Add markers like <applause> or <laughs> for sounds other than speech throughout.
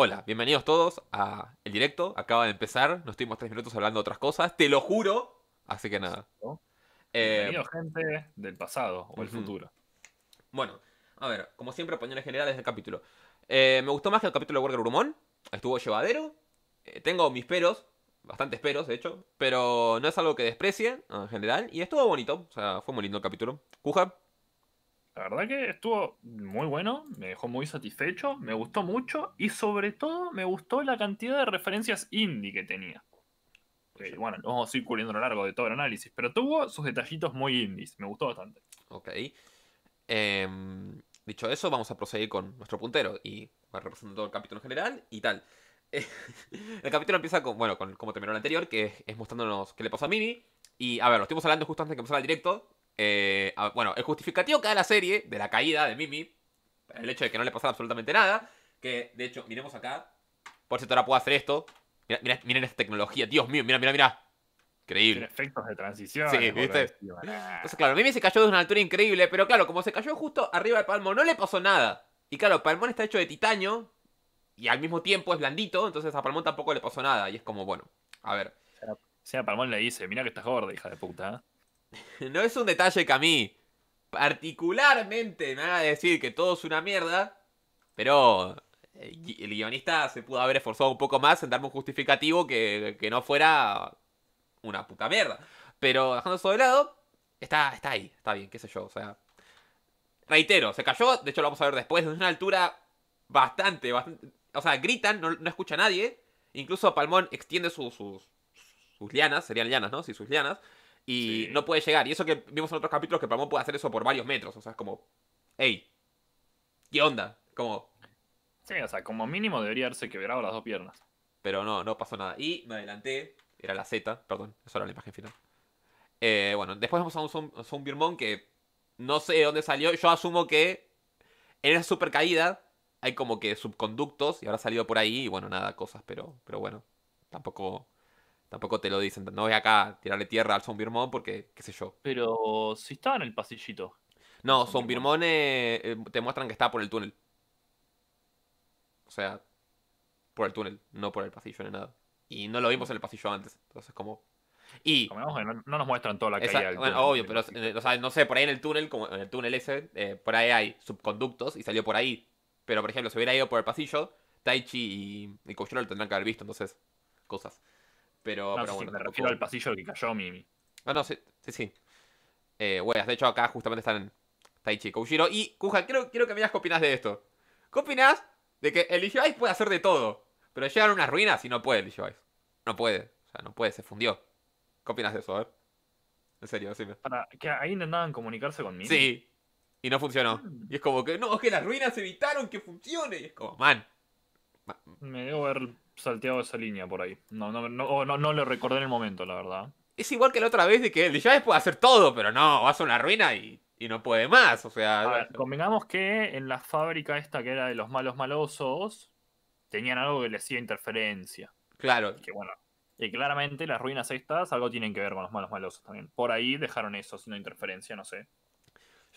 Hola, bienvenidos todos a el directo. Acaba de empezar, nos estuvimos tres minutos hablando de otras cosas, te lo juro. Así que nada. Eh, bienvenidos, gente del pasado o el futuro. Bueno, a ver, como siempre, opiniones generales del capítulo. Eh, me gustó más que el capítulo de Warner Brumón. Estuvo llevadero. Eh, tengo mis peros, bastantes peros, de hecho, pero no es algo que desprecie en general. Y estuvo bonito, o sea, fue muy lindo el capítulo. Cuja. La verdad que estuvo muy bueno, me dejó muy satisfecho, me gustó mucho y sobre todo me gustó la cantidad de referencias indie que tenía. bueno, no vamos a ir cubriendo a lo largo de todo el análisis, pero tuvo sus detallitos muy indies, me gustó bastante. Ok. Em, dicho eso, vamos a proseguir con nuestro puntero y representando todo el capítulo en general y tal. <laughs> el capítulo empieza con, bueno, con como terminó el anterior, que es mostrándonos qué le pasó a Mimi. Y a ver, lo estuvimos hablando justo antes de que empezara el directo, eh, bueno, el justificativo que da la serie de la caída de Mimi, el hecho de que no le pasara absolutamente nada, que de hecho, miremos acá. Por si ahora puedo hacer esto. miren esta tecnología, Dios mío, mira, mira, mira. Increíble. efectos de transición. Sí, ¿viste? Entonces, claro, Mimi se cayó de una altura increíble, pero claro, como se cayó justo arriba de Palmón, no le pasó nada. Y claro, Palmón está hecho de titanio y al mismo tiempo es blandito, entonces a Palmón tampoco le pasó nada. Y es como, bueno, a ver. O sea, Palmón le dice, mira que estás gorda, hija de puta. <laughs> no es un detalle que a mí particularmente me haga decir que todo es una mierda, pero eh, el guionista se pudo haber esforzado un poco más en darme un justificativo que, no fuera una puta mierda. Pero dejando eso de lado, está, está ahí, está bien, qué sé yo, o sea. Reitero, se cayó, de hecho lo vamos a ver después, desde una altura bastante, bastante. O sea, gritan, no, escucha a nadie. Incluso Palmón extiende sus, sus, sus lianas, serían lianas, ¿no? Sí, sus lianas. Y no puede llegar. Y eso que vimos en otros capítulos que Palmón puede hacer eso por varios metros. O sea, es como, ¡Ey! ¿qué onda? Como... Sí, o sea, como mínimo debería haberse quebrado las dos piernas. Pero no, no pasó nada. Y me adelanté. Era la Z, perdón. Esa era la imagen final. Eh, bueno, después vamos a un Zoom que no sé dónde salió. Yo asumo que en esa super caída hay como que subconductos y ahora ha salido por ahí. Y bueno, nada, cosas, pero, pero bueno, tampoco Tampoco te lo dicen, no voy acá a tirarle tierra al Zombirmón porque, qué sé yo. Pero si estaba en el pasillito. No, Zombirmon eh, eh, te muestran que está por el túnel. O sea, por el túnel, no por el pasillo ni nada. Y no lo vimos en el pasillo antes, entonces como... Y... no, nos muestran toda la calle obvio, pero eh, o sea, no sé, por ahí en el túnel, como en el túnel ese, eh, por ahí hay subconductos y salió por ahí. Pero, por ejemplo, si hubiera ido por el pasillo, Taichi y, y lo tendrán que haber visto, entonces, cosas. Pero, no, pero Me refiero al pasillo que cayó Mimi. No, no, sí, sí, sí. Eh, weas, de hecho acá justamente están Taichi Koujiro Y, Kuja, quiero, quiero que me digas qué opinas de esto. ¿Qué opinas de que el Ice puede hacer de todo? Pero llegan unas ruinas y no puede el No puede. O sea, no puede, se fundió. ¿Qué opinas de eso? A En serio, sí Para, que ahí intentaban comunicarse conmigo. Sí. Y no funcionó. Ah. Y es como que, no, es que las ruinas evitaron que funcione. Y es como, man. Me debo verlo salteado esa línea por ahí. No, no, no, oh, no, lo recordé en el momento, la verdad. Es igual que la otra vez de que el es puede hacer todo, pero no, vas a una ruina y, y no puede más. O sea. convengamos que en la fábrica esta que era de los malos malosos, tenían algo que le hacía interferencia. Claro. Que bueno. Y claramente las ruinas estas algo tienen que ver con los malos malosos también. Por ahí dejaron eso, sino interferencia, no sé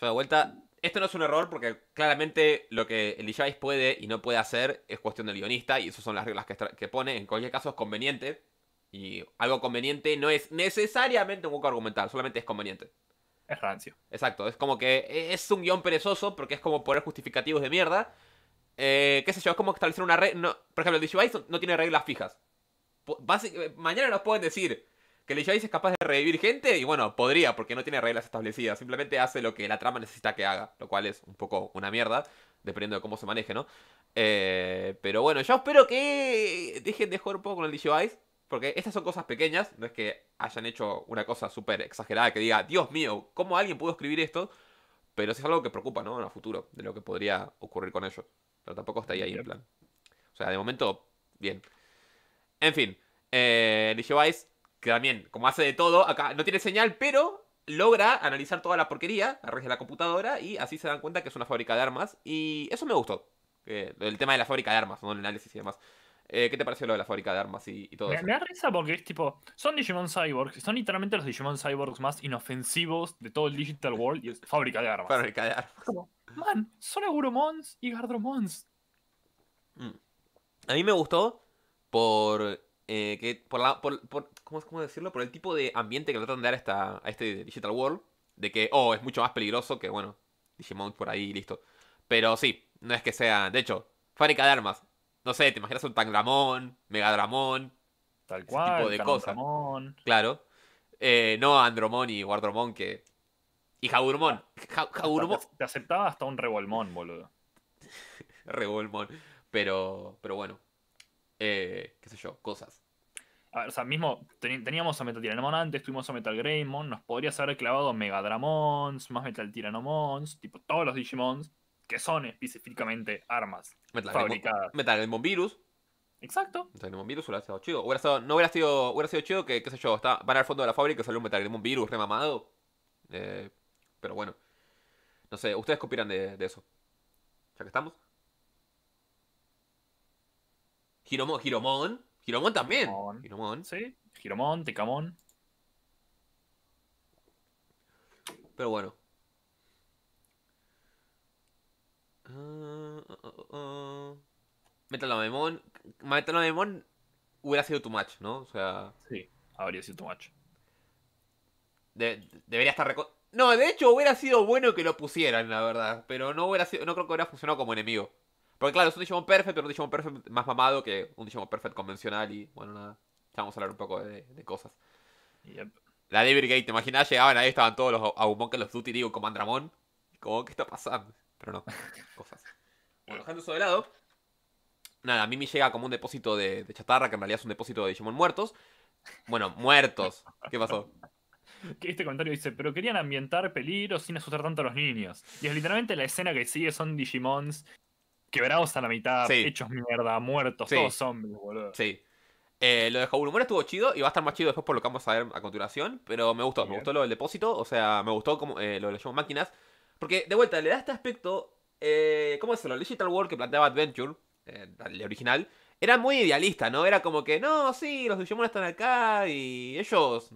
de vuelta, esto no es un error porque claramente lo que el Elijais puede y no puede hacer es cuestión del guionista y esas son las reglas que, pone. En cualquier caso es conveniente y algo conveniente no es necesariamente un hueco argumental, solamente es conveniente. Es rancio. Exacto, es como que e-, es un guión perezoso porque es como poner justificativos de mierda. Eh, qué sé yo, es como establecer una regla. por ejemplo, el Digivice no tiene reglas fijas. Eh, mañana nos pueden decir, que Leviathan es capaz de revivir gente y bueno, podría porque no tiene reglas establecidas, simplemente hace lo que la trama necesita que haga, lo cual es un poco una mierda, dependiendo de cómo se maneje, ¿no? Eh, pero bueno, yo espero que dejen de jugar un poco con el Digivice, porque estas son cosas pequeñas, no es que hayan hecho una cosa súper exagerada que diga, Dios mío, ¿cómo alguien pudo escribir esto? Pero sí es algo que preocupa, ¿no? En el futuro, de lo que podría ocurrir con ellos. Pero tampoco está ahí, ahí en plan. O sea, de momento, bien. En fin, eh, que también, como hace de todo, acá no tiene señal, pero logra analizar toda la porquería a de la computadora y así se dan cuenta que es una fábrica de armas. Y eso me gustó. el tema de la fábrica de armas, ¿no? El análisis y demás. Eh, ¿Qué te pareció lo de la fábrica de armas y, todo me, eso? Me da risa porque es tipo, son Digimon Cyborgs, son literalmente los Digimon Cyborgs más inofensivos de todo el Digital World y es fábrica de armas. Fábrica de armas. man, son Aguromons y Gardromons. Mm. A mí me gustó por eh, que por, ¿Cómo, decirlo? Por el tipo de ambiente que tratan de dar a, este Digital World. De que, oh, es mucho más peligroso que, bueno, Digimon por ahí, listo. Pero sí, no es que sea. De hecho, fábrica de armas. No sé, te imaginas un Tangramón, Megadramón. Tal cual. de cosas. Claro. Eh, no Andromon y Guardromón que. Y jaburmón Jaburmón. Te, aceptaba hasta un Revolmon, boludo. <laughs> Revolmon, Pero. Pero bueno. Eh, qué sé yo, cosas o sea, mismo teníamos a Metal tiranomon antes, tuvimos a Metal Greymon, nos podría haber clavado Megadramons, más Metal tiranomons tipo todos los Digimons, que son específicamente armas fabricadas. Metal Virus. Exacto. Metal Virus hubiera sido chido. Hubiera sido, no hubiera sido, hubiera sido chido que, qué sé yo, está, van al fondo de la fábrica y sale un Metal Virus remamado. Eh, pero bueno. No sé, ¿ustedes qué de, de eso? Ya que estamos. Giromon, Giromon. Giromón también. Giromón. Sí, Giromón, Tecamón. Pero bueno. Uh, uh, Metal memón, hubiera sido tu match, ¿no? O sea. Sí, habría sido tu match. debería estar No, de hecho hubiera sido bueno que lo pusieran, la verdad. Pero no hubiera sido, no creo que hubiera funcionado como enemigo. Porque claro, es un Digimon Perfect, pero un Digimon Perfect más mamado que un Digimon Perfect convencional y bueno, nada. Ya vamos a hablar un poco de, cosas. La Devil Gate, te imaginas, llegaban ahí, estaban todos los Agumon que los Duty, digo, como Andramon. Como, ¿qué está pasando? Pero no, <laughs> cosas. Bueno, dejando eso de lado. Nada, a mí me llega como un depósito de, chatarra, que en realidad es un depósito de Digimon muertos. Bueno, muertos. ¿Qué pasó? este comentario dice, pero querían ambientar peligros sin asustar tanto a los niños. Y es literalmente la escena que sigue son Digimons quebrados a la mitad, hechos mierda, muertos, todos zombies, boludo. Sí. Eh, lo de Howlin' Humor estuvo chido y va a estar más chido después por lo que vamos a ver a continuación, pero me gustó, me gustó lo del depósito, o sea, me gustó como, eh, lo de las máquinas, porque de vuelta le da este aspecto, eh, ¿cómo decirlo? Digital World que planteaba Adventure, eh, el original, era muy idealista, ¿no? Era como que, no, sí, los Digimon están acá y ellos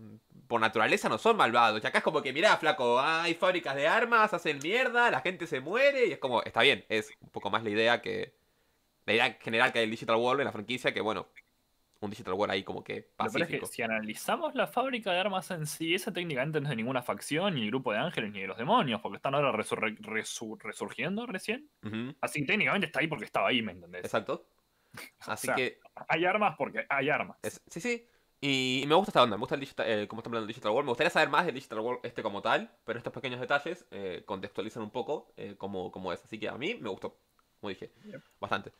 por naturaleza no son malvados. Y acá es como que, mirá, flaco, hay fábricas de armas, hacen mierda, la gente se muere. Y es como, está bien, es un poco más la idea que. La idea general que hay el Digital World en la franquicia, que bueno, un Digital World ahí como que pacífico. Pero es que si analizamos la fábrica de armas en sí, esa técnicamente no es de ninguna facción, ni el grupo de ángeles, ni de los demonios, porque están ahora resurgiendo recién. Así técnicamente está ahí porque estaba ahí, ¿me entendés? Exacto. <laughs> Así que... Hay armas porque hay armas. Sí, sí. Y me gusta esta onda, me gusta el digital, eh, cómo está hablando de Digital World. Me gustaría saber más del Digital World este como tal, pero estos pequeños detalles eh, contextualizan un poco eh, cómo, cómo, es. Así que a mí me gustó, como dije, bastante.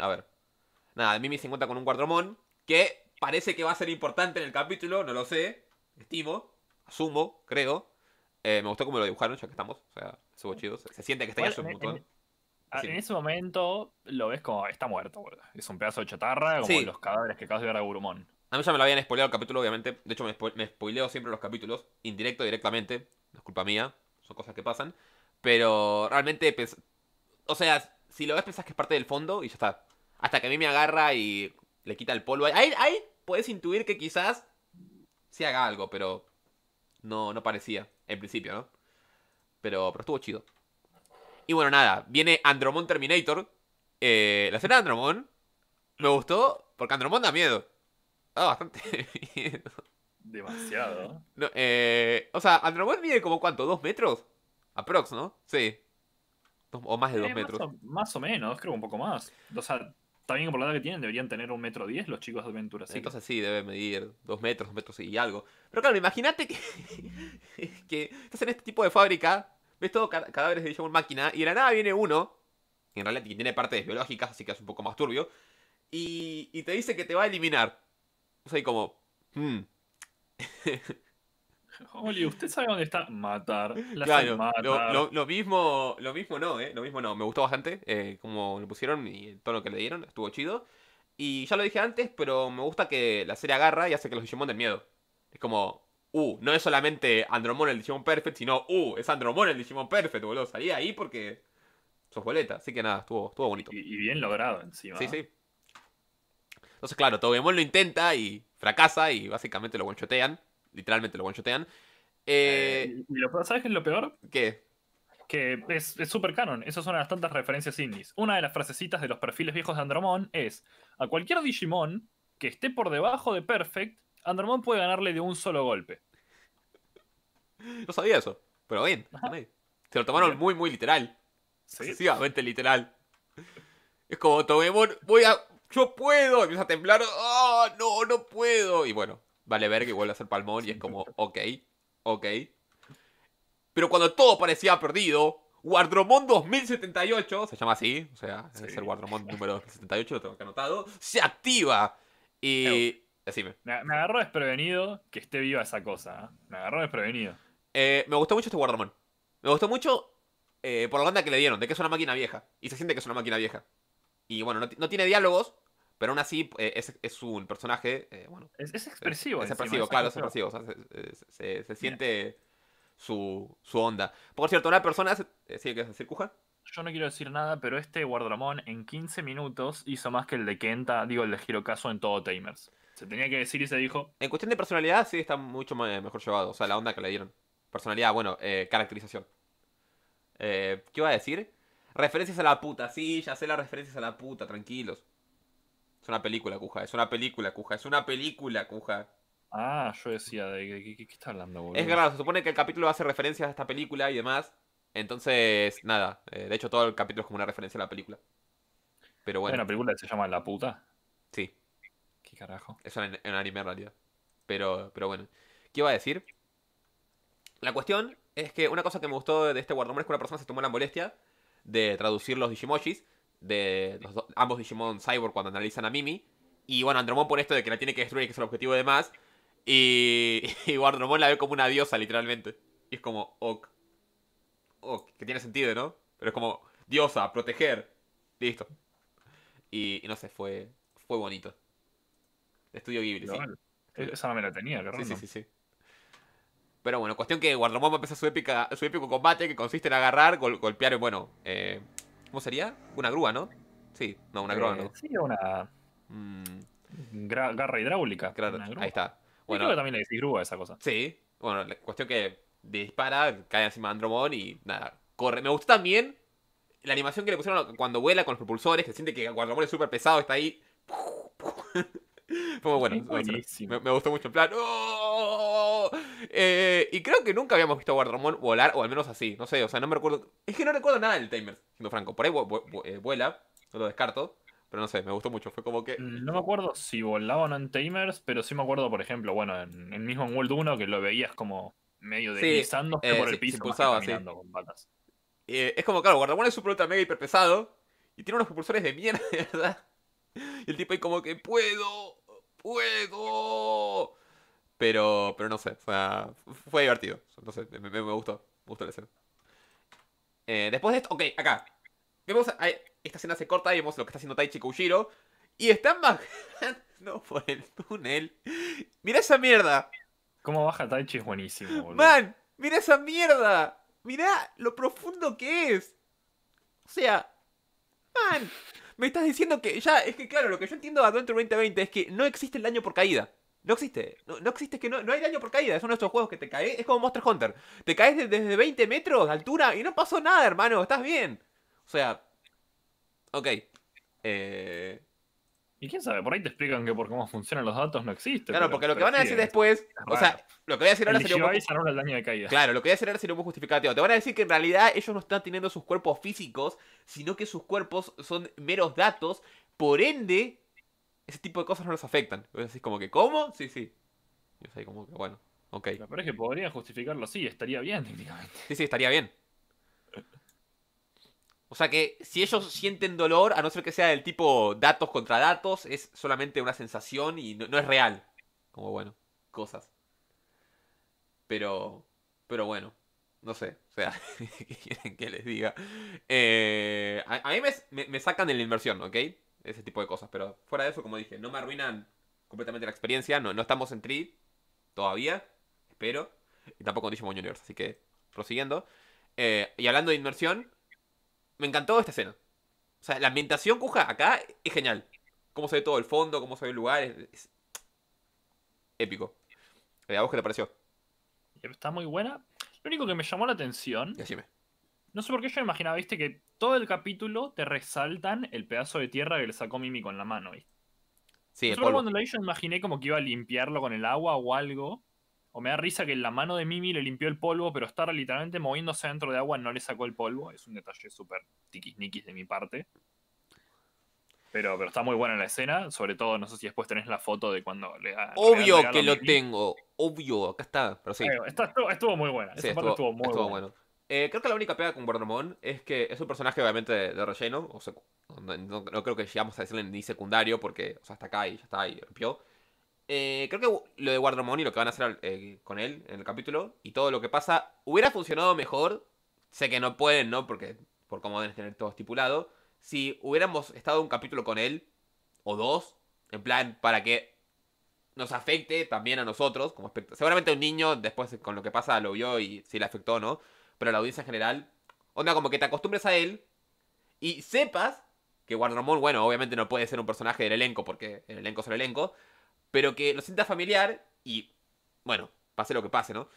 a ver. Nada, Mimi se encuentra con un guardromón que parece que va a ser importante en el capítulo, no lo sé. Estimo, asumo, creo. me gustó cómo lo dibujaron, ya que estamos. O sea, estuvo chido. Se, siente que está en, un montón. En, ese momento lo ves como está muerto, Es un pedazo de chatarra, como los cadáveres que acabas de ver a Gurumón. A mí ya me lo habían spoileado el capítulo, obviamente. De hecho, me, spoileo siempre los capítulos, indirecto, directamente. No es culpa mía, son cosas que pasan. Pero realmente, o sea, si lo ves pensás que es parte del fondo y ya está. Hasta que a mí me agarra y le quita el polvo. Ahí, ahí puedes intuir que quizás se haga algo, pero no, no parecía en principio, ¿no? Pero, pero estuvo chido. Y bueno, nada, viene Andromon Terminator. Eh, la escena de Andromon me gustó porque Andromon da miedo ah bastante <laughs> Demasiado. Eh, o sea, Android mide como cuánto, ¿dos metros? Aprox, ¿no? Sí. o más de eh, dos metros. Más o, menos, creo un poco más. O sea, también por la edad que tienen, deberían tener un metro diez los chicos de aventura. entonces sí, debe medir dos metros, dos metros y algo. Pero claro, imagínate que, <laughs> que estás en este tipo de fábrica, ves todos cadáveres de Digimon máquina, y de la nada viene uno, en realidad tiene partes biológicas, así que es un poco más turbio, y, y te dice que te va a eliminar soy como. Hmm. <laughs> ¿usted sabe dónde está? Matar. La claro, Lo, mismo, lo mismo no, ¿eh? Lo mismo no. Me gustó bastante eh, como le pusieron y el tono que le dieron. Estuvo chido. Y ya lo dije antes, pero me gusta que la serie agarra y hace que los Digimon den miedo. Es como, uh, no es solamente Andromon el Digimon Perfect, sino, uh, es Andromon el Digimon Perfect, boludo. Salí ahí porque sos boleta. Así que nada, estuvo, estuvo bonito. Y, y bien logrado encima. Sí, ¿eh? sí. Entonces, claro, Togemon lo intenta y fracasa y básicamente lo guanchotean. Literalmente lo guanchotean. Eh, eh ¿Sabes qué es lo peor? ¿Qué? Que es súper canon. Esa es una de las tantas referencias indies. Una de las frasecitas de los perfiles viejos de Andromon es: A cualquier Digimon que esté por debajo de Perfect, Andromon puede ganarle de un solo golpe. No sabía eso, pero bien. Se lo tomaron muy, muy literal. ¿Sí? Excesivamente literal. Es como Togemon, voy a yo puedo, empieza a temblar, oh, no, no puedo. Y bueno, vale ver que vuelve a ser palmón y es como, ok, ok. Pero cuando todo parecía perdido, Guardromón 2078, se llama así, o sea, es el número 2078, lo tengo que anotado, se activa. Y... Me agarró desprevenido que esté viva esa cosa. ¿eh? Me agarró desprevenido. Eh, me gustó mucho este Wardromón. Me gustó mucho eh, por la banda que le dieron, de que es una máquina vieja. Y se siente que es una máquina vieja. Y bueno, no, tiene diálogos, pero aún así eh, es, un personaje. Eh, bueno, es, expresivo. Es, expresivo, claro, es expresivo. se, siente su, onda. Por cierto, una persona. Eh, ¿Sí que decir, Yo no quiero decir nada, pero este Guardramón en 15 minutos hizo más que el de Kenta, digo, el de girocaso en todo Tamers. Se tenía que decir y se dijo. En cuestión de personalidad, sí está mucho mejor llevado. O sea, la onda que le dieron. Personalidad, bueno, caracterización. ¿Qué iba a decir? Referencias a la puta, sí, ya sé las referencias a la puta, tranquilos. Es una película, cuja, es una película, cuja, es una película, cuja. Ah, yo decía, ¿de qué, está hablando, boludo? Es claro, se supone que el capítulo hace referencias a esta película y demás. Entonces, nada, eh, de hecho todo el capítulo es como una referencia a la película. Pero bueno. una película que se llama La puta? Sí. ¿Qué carajo? Es un, anime en realidad. Pero, pero bueno. ¿Qué iba a decir? La cuestión es que una cosa que me gustó de este guardamumbres es que una persona se tomó la molestia de traducir los Digimojis de ambos Digimon Cyborg cuando analizan a Mimi. Y bueno, Andromon por esto de que la tiene que destruir, que es el objetivo de más. Y, <laughs> y Andromon la ve como una diosa, literalmente. Y es como, ok. Ok, que tiene sentido, ¿no? Pero es como, diosa, proteger. Listo. Y, no sé, fue, fue bonito. Estudio Ghibli, sí. Esa no me la tenía, ¿verdad? sí, sí, sí. Pero bueno, cuestión que Guardamón va su, épica, su épico combate que consiste en agarrar, golpear, bueno, eh, ¿cómo sería? Una grúa, ¿no? Sí, no, una grúa, ¿no? Eh, sí, una... Mm. Garra hidráulica. Ahí está. Bueno, creo que también le decís grúa esa cosa. Sí, bueno, la cuestión que dispara, cae encima de Andromón y nada, corre. Me gustó también la animación que le pusieron cuando vuela con los propulsores, que siente que Guardamón es súper pesado, está ahí. <laughs> Fue bueno, me, me, gustó mucho en plan. Oh". Eh, y creo que nunca habíamos visto a Guardramón volar, o al menos así, no sé, o sea, no me recuerdo. Es que no recuerdo nada del Timer, siendo franco. Por ahí eh, vuela, no lo descarto. Pero no sé, me gustó mucho. Fue como que. Mm, no me acuerdo si volaba o no en Tamers, pero sí me acuerdo, por ejemplo, bueno, en, el mismo en World 1 que lo veías como medio deslizando eh, por el piso. que es como, claro, Guardamón es un pelota mega hiper pesado y tiene unos propulsores de mierda. <laughs> Y el tipo ahí como que puedo, puedo. Pero, pero no sé, fue divertido. No me, gustó, me gustó la eh, después de esto, ok, acá. Vemos, esta escena se corta y vemos lo que está haciendo Taichi Kujiro Y están bajando <laughs> por el túnel. Mira esa mierda. Cómo baja Taichi es buenísimo, Man, mira esa mierda. Mira lo profundo que es. O sea, man. Me estás diciendo que ya, es que claro, lo que yo entiendo de Adventure 2020 es que no existe el daño por caída. No existe. No, existe, es que no, no, hay daño por caída. Es uno de esos juegos que te caes. Es como Monster Hunter. Te caes desde 20 metros de altura y no pasó nada, hermano. Estás bien. O sea. Ok. Eh, y quién sabe, por ahí te explican que por cómo funcionan los datos no existen. Claro, porque lo que van a decir después. O sea, lo que voy a decir ahora el sería. Un poco, Claro, lo que voy a decir ahora sería un poco justificativo. Te van a decir que en realidad ellos no están teniendo sus cuerpos físicos, sino que sus cuerpos son meros datos. Por ende, ese tipo de cosas no los afectan. Decís como que, ¿cómo? Sí, sí. Yo sé, como que, bueno, ok. Pero es que podrían justificarlo así, estaría bien <laughs> técnicamente. Sí, sí, estaría bien. O sea que si ellos sienten dolor, a no ser que sea del tipo datos contra datos, es solamente una sensación y no, es real. Como bueno, cosas. Pero, pero bueno, no sé. O sea, <laughs> ¿qué quieren que les diga? Eh, a, mí me, sacan de la inversión, ¿ok? Ese tipo de cosas. Pero fuera de eso, como dije, no me arruinan completamente la experiencia. No, no estamos en Tri... todavía, espero. Y tampoco en Digimon Universe. Así que, prosiguiendo. Eh, y hablando de inmersión, me encantó esta escena. O sea, la ambientación, Cuja, acá es genial. Cómo se ve todo el fondo, cómo se ve el lugar. Es, épico. Eh, ¿A vos qué te pareció? Eh, está muy buena. Lo único que me llamó la atención. No sé por qué yo imaginaba, viste, que todo el capítulo te resaltan el pedazo de tierra que le sacó Mimi con la mano, ¿viste? Sí, el cuando la vi yo imaginé como que iba a limpiarlo con el agua o algo. O me da risa que la mano de Mimi le limpió el polvo, pero estar literalmente moviéndose dentro de agua no le sacó el polvo. Es un detalle súper tiquisniquis de mi parte. Pero, pero está muy buena la escena, sobre todo, no sé si después tenés la foto de cuando le da. Obvio que lo tengo, obvio, acá está, pero sí. estuvo, muy buena, Esa estuvo, muy Bueno. Eh, creo que la única pega con Mon es que es un personaje obviamente de, relleno, no, creo que llegamos a decirle ni secundario, porque, o hasta acá y ya está, y rompió. Eh, creo que lo de Guardamón y lo que van a hacer eh, con él en el capítulo y todo lo que pasa hubiera funcionado mejor. Sé que no pueden, ¿no? Porque por cómo deben tener todo estipulado. Si hubiéramos estado un capítulo con él o dos, en plan para que nos afecte también a nosotros como Seguramente un niño después con lo que pasa lo vio y si le afectó o no, pero la audiencia en general, onda como que te acostumbres a él y sepas que Guardamón, bueno, obviamente no puede ser un personaje del elenco porque el elenco es el elenco pero que lo sienta familiar y, bueno, pase lo que pase, ¿no?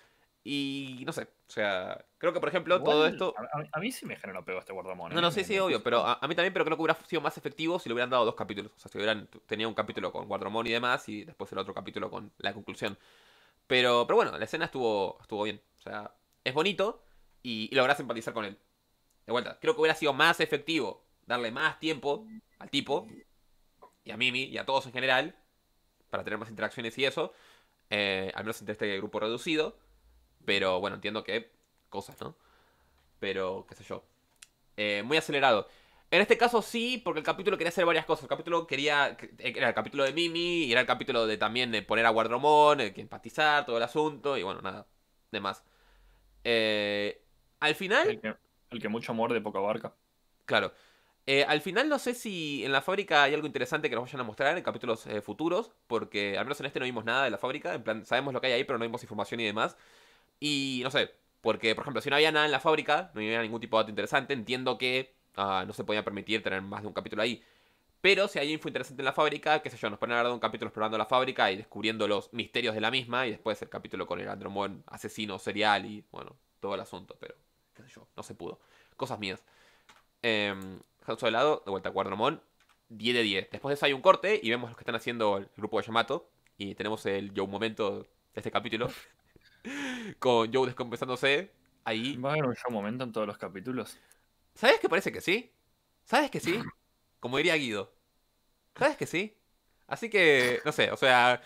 Y no sé, o sea, creo que por ejemplo todo esto. A, mí sí me generó pego este guardamón. No, no, sé ¿eh? sí, obvio, pero a, mí también, pero creo que hubiera sido más efectivo si le hubieran dado dos capítulos. O sea, si hubieran tenía un capítulo con guardamón y demás, y después el otro capítulo con la conclusión. Pero, pero bueno, la escena estuvo, estuvo bien. O sea, es bonito y, y lográs empatizar con él. De vuelta, creo que hubiera sido más efectivo darle más tiempo al tipo y a Mimi y a todos en general para tener más interacciones y eso. Eh, al menos entre este grupo reducido. Pero bueno, entiendo que cosas, ¿no? Pero, qué sé yo. Eh, muy acelerado. En este caso sí, porque el capítulo quería hacer varias cosas. El capítulo quería. Era el capítulo de Mimi, y era el capítulo de también de poner a Guardromón, eh, que empatizar, todo el asunto, y bueno, nada. Demás. al final. El que, el que mucho amor de poca barca. Claro. Eh, al final no sé si en la fábrica hay algo interesante que nos vayan a mostrar en capítulos eh, futuros, porque al menos en este no vimos nada de la fábrica, en plan sabemos lo que hay ahí, pero no vimos información y demás. Y no sé, porque por ejemplo, si no había nada en la fábrica, no había ningún tipo de dato interesante, entiendo que ah, no se podía permitir tener más de un capítulo ahí. Pero si hay info interesante en la fábrica, qué sé yo, nos ponen a un capítulo explorando la fábrica y descubriendo los misterios de la misma, y después el capítulo con el Andromón asesino serial y bueno, todo el asunto, pero qué sé yo, no se pudo. Cosas mías. Eh, de lado, de vuelta a Guardamón, 10 de 10. Después de eso hay un corte y vemos lo que están haciendo el grupo de Yamato. Y tenemos el Joe momento de este capítulo. <laughs> con Joe descompensándose ahí. ¿Va a haber un Joe momento en todos los capítulos? ¿Sabes que parece que sí? ¿Sabes que sí? <laughs> Como diría Guido. ¿Sabes que sí? Así que, no sé, o sea.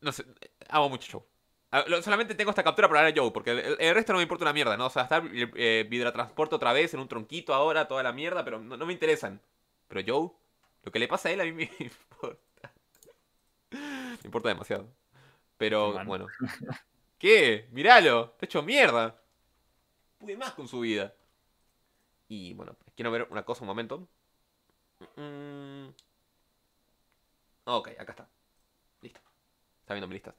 No sé, amo mucho Joe. Ah, solamente tengo esta captura para hablar a Joe, porque el, resto no me importa una mierda, ¿no? O sea, está eh, transporte otra vez en un tronquito ahora, toda la mierda, pero no, me interesan. Pero Joe, lo que le pasa a él a mí me <laughs> importa. Me importa demasiado. Pero, bueno. ¿Qué? Míralo, te he hecho mierda. Pude más con su vida. Y bueno, quiero ver una cosa un momento. Mm, mm. Ok, acá está. Listo. Está viendo mi listas.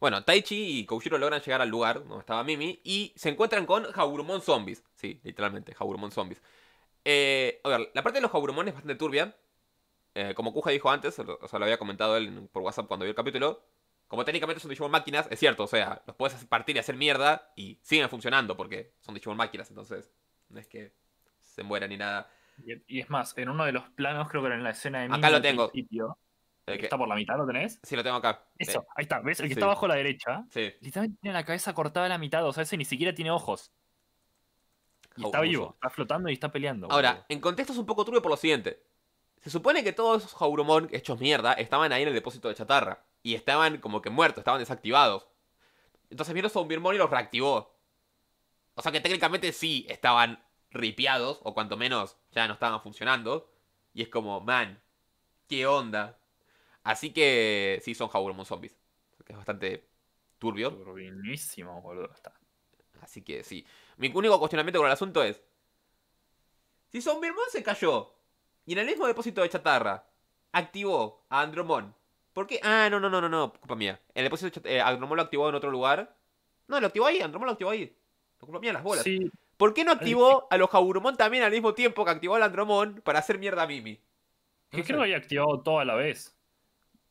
Bueno, Taichi y Koujiro logran llegar al lugar donde estaba Mimi y se encuentran con Jaurumón zombies. Sí, literalmente, Jaurumón zombies. Eh, a ver, la parte de los Jaburumon es bastante turbia. Eh, como Kuja dijo antes, o sea, lo había comentado él por WhatsApp cuando vio el capítulo. Como técnicamente son Digimon máquinas, es cierto, o sea, los puedes partir y hacer mierda y siguen funcionando porque son Digimon máquinas, entonces no es que se muera ni nada. Y, es más, en uno de los planos, creo que era en la escena de Mimi. Acá lo tengo está por la mitad, ¿lo tenés? Sí, lo tengo acá. Eso, ahí está, ¿ves? El que está abajo a la derecha. Sí. Literalmente tiene la cabeza cortada a la mitad, o sea, ese ni siquiera tiene ojos. Y está vivo, está flotando y está peleando. Ahora, en contexto es un poco turbio por lo siguiente. Se supone que todos esos Jaurumon, hechos mierda estaban ahí en el depósito de chatarra. Y estaban como que muertos, estaban desactivados. Entonces vino Zombirmon y los reactivó. O sea que técnicamente sí estaban ripiados, o cuanto menos ya no estaban funcionando. Y es como, man, ¿qué onda? Así que sí, son Howlmoon Zombies. es bastante turbio. Turbinísimo, boludo. Así que sí. Mi único cuestionamiento con el asunto es: si Zombirmon se cayó y en el mismo depósito de chatarra activó a Andromon, ¿por qué? Ah, no, no, no, no, no, culpa mía. El depósito de eh, Andromon lo activó en otro lugar. No, lo activó ahí, Andromon lo activó ahí. Lo culpa mía las bolas. ¿Por qué no activó a los jauromon también al mismo tiempo que activó al Andromon para hacer mierda a Mimi? No que creo que había activado todo a la vez.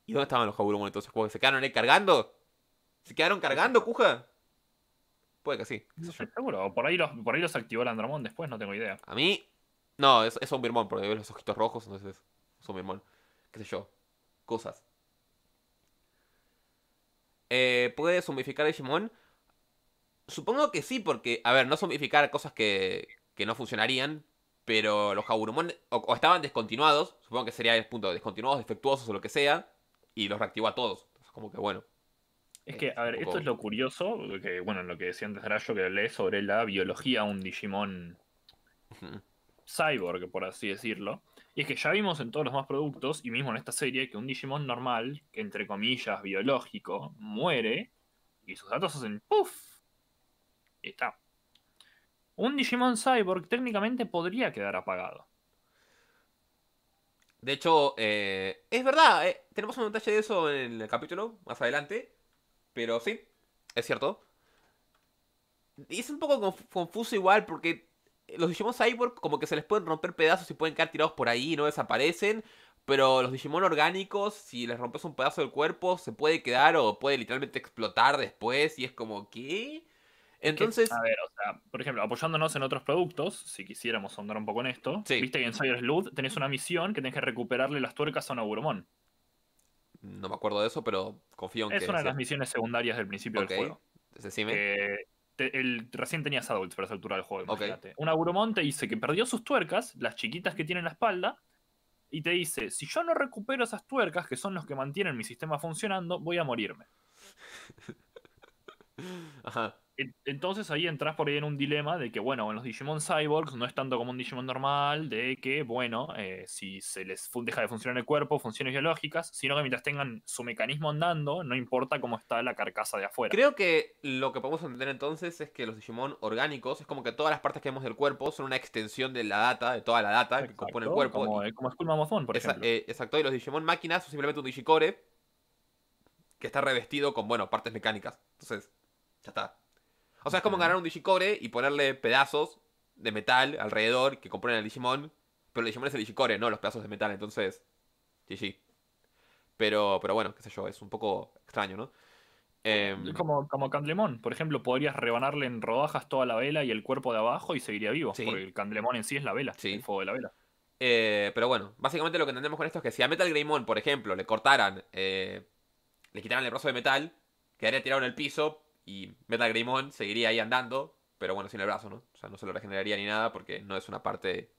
¿Y dónde estaban los Hagurumon entonces? ¿Se quedaron ahí cargando? ¿Se quedaron cargando, cuja? Puede que sí. No seguro. Por ahí, los, por ahí los activó el Andromón después, no tengo idea. A mí. No, es, un birmón, porque veo los ojitos rojos, entonces es un birmón. Qué sé yo. Cosas. Eh, ¿Puede zombificar a Digimon? Supongo que sí, porque, a ver, no zombificar cosas que, que no funcionarían, pero los Hagurumon o, o, estaban descontinuados, supongo que sería el punto, descontinuados, defectuosos o lo que sea, y los reactivó a todos. como que bueno. Es que, a ver, esto es lo curioso, que bueno, lo que decía antes Rayo, que leí sobre la biología un Digimon cyborg, por así decirlo. Y es que ya vimos en todos los más productos, y mismo en esta serie, que un Digimon normal, que entre comillas, biológico, muere, y sus datos hacen ¡puff! Y está. Un Digimon Cyborg técnicamente podría quedar apagado. De hecho, eh, es verdad, eh, tenemos un detalle de eso en el capítulo, más adelante. Pero sí, es cierto. Y es un poco confuso igual porque los Digimon Cyborg como que se les pueden romper pedazos y pueden quedar tirados por ahí y no desaparecen. Pero los Digimon orgánicos, si les rompes un pedazo del cuerpo, se puede quedar o puede literalmente explotar después. Y es como, que... Entonces. A ver, o sea, por ejemplo, apoyándonos en otros productos, si quisiéramos ahondar un poco en esto, viste que en Cyber Loot tenés una misión que tenés que recuperarle las tuercas a un Aguromon. No me acuerdo de eso, pero confío en que. Es una de las misiones secundarias del principio del juego. recién tenías adults para esa altura del juego, Un Aguromon te dice que perdió sus tuercas, las chiquitas que tiene en la espalda, y te dice: si yo no recupero esas tuercas, que son los que mantienen mi sistema funcionando, voy a morirme. <laughs> Ajá entonces ahí entras por ahí en un dilema de que, bueno, en los Digimon Cyborgs no es tanto como un Digimon normal, de que, bueno, eh, si se les deja de funcionar el cuerpo, funciones biológicas, sino que mientras tengan su mecanismo andando, no importa cómo está la carcasa de afuera. Creo que lo que podemos entender entonces es que los Digimon orgánicos es como que todas las partes que vemos del cuerpo son una extensión de la data, de toda la data que compone el cuerpo. Como, es eh, como por ejemplo. Eh, exacto, y los Digimon máquinas son simplemente un Digicore que está revestido con, bueno, partes mecánicas. Entonces, ya está. O sea, es como ganar un Digicore y ponerle pedazos de metal alrededor que componen el Digimon. Pero el Digimon es el Digicore, no los pedazos de metal, entonces. GG. Pero, pero bueno, qué sé yo, es un poco extraño, ¿no? Em, es como, como Candlemon, por ejemplo, podrías rebanarle en rodajas toda la vela y el cuerpo de abajo y seguiría vivo. Porque el Candlemon en sí es la vela, sí. el fuego de la vela. Eh, pero bueno, básicamente lo que entendemos con esto es que si a Metal Greymon, por ejemplo, le cortaran, eh, le quitaran el brazo de metal, quedaría tirado en el piso, y Grimón seguiría ahí andando, pero bueno, sin el brazo, ¿no? O sea, no se lo regeneraría ni nada porque no es una parte.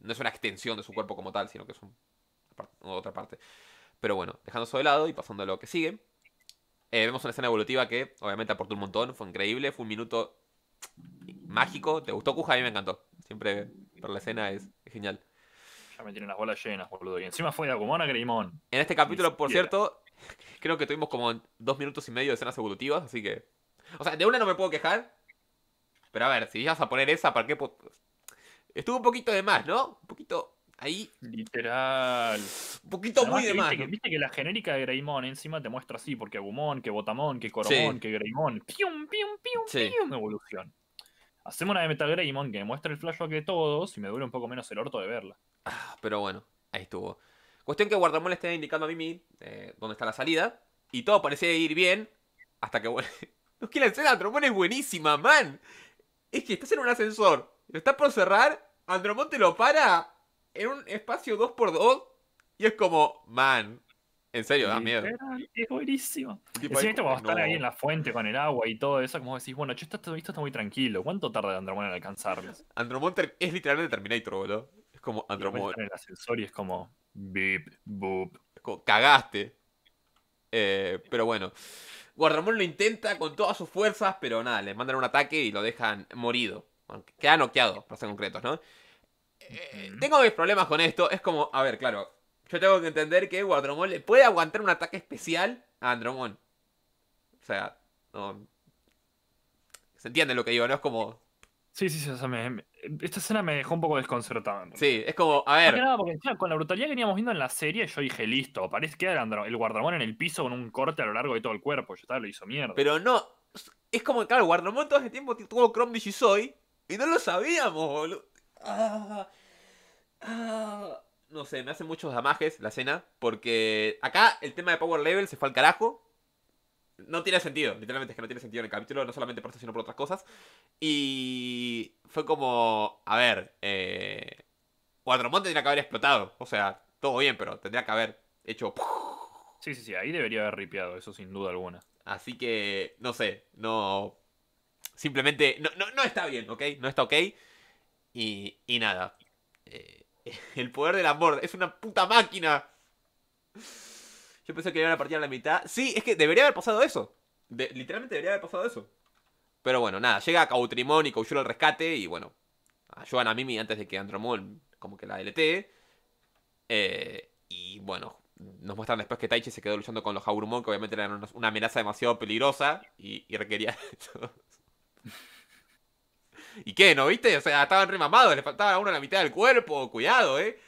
No es una extensión de su cuerpo como tal, sino que es un, otra parte. Pero bueno, dejando eso de lado y pasando a lo que sigue. Eh, vemos una escena evolutiva que obviamente aportó un montón, fue increíble, fue un minuto mágico. ¿Te gustó Kuja? A mí me encantó. Siempre pero la escena es, genial. Ya me tienen las bolas llenas, boludo. Y encima fue de Agumon a Grimón. En este capítulo, por cierto, <laughs> creo que tuvimos como dos minutos y medio de escenas evolutivas, así que o sea, de una no me puedo quejar. Pero a ver, si vas a poner esa, ¿para qué? Estuvo un poquito de más, ¿no? Un poquito ahí. Literal. Un poquito muy de más. Viste que la genérica de Greymon encima te muestra así, porque Agumon, que Botamon, que Coromon, que Greymon. Pium, pium, pium, sí. pium. Evolución. Hacemos una de Metal Greymon que me muestra el flashback de todos y me duele un poco menos el orto de verla. Ah, pero bueno, ahí estuvo. Cuestión que Guardamón le esté indicando a Mimi eh, dónde está la salida. Y todo parecía ir bien hasta que vuelve. <laughs> Es que la escena de Andromon es buenísima, man. Es que estás en un ascensor, lo estás por cerrar, Andromon te lo para en un espacio 2x2 y es como, man. En serio, da miedo. Es buenísimo. cuando estar ahí en la fuente con el agua y todo eso, como decís, bueno, esto, está muy tranquilo. ¿Cuánto tarda Andromon en alcanzarlos? Andromón es literalmente Terminator, boludo. Es como Andromón. el ascensor y es como, boop. cagaste. Eh, pero bueno. Guardamón lo intenta con todas sus fuerzas, pero nada, le mandan un ataque y lo dejan morido. Queda noqueado, para ser concretos, ¿no? Eh, tengo mis problemas con esto. Es como, a ver, claro, yo tengo que entender que Guardamón le puede aguantar un ataque especial a Andromón. O sea, Se entiende lo que digo, ¿no? Es como. Sí, sí, sí, esta escena me dejó un poco desconcertado. Sí, es como, a ver. porque con la brutalidad que veníamos viendo en la serie, yo dije, listo, parece que era el guardamón en el piso con un corte a lo largo de todo el cuerpo, yo estaba, lo hizo mierda. Pero no, es como que, claro, guardamón todo ese tiempo tuvo Crombie y Soy, y no lo sabíamos, boludo. Ah, ah, no sé, me hace muchos damajes la escena, porque acá el tema de Power Level se fue al carajo, no tiene sentido, literalmente es que no tiene sentido en el capítulo, no solamente por eso, sino por otras cosas. Y fue como, a ver, eh, montes tendría que haber explotado, o sea, todo bien, pero tendría que haber hecho... Sí, sí, sí, ahí debería haber ripiado. eso sin duda alguna. Así que, no sé, no... Simplemente, no, no, está bien, ¿ok? No está ok. Y, y nada. Eh, <laughs> el poder del amor es una puta máquina. Yo pensé que iban a partir a la mitad. Sí, es que debería haber pasado eso. literalmente debería haber pasado eso. Pero bueno, nada, llega Cautrimón y Couchuro al rescate y bueno, ayudan a Mimi antes de que Andromol como que la deletee. Eh, y bueno, nos muestran después que Taichi se quedó luchando con los Haurumon, que obviamente era una amenaza demasiado peligrosa y, y requería <laughs> ¿Y qué? ¿No viste? O sea, estaban remamados, le faltaba a la mitad del cuerpo, cuidado, ¿eh?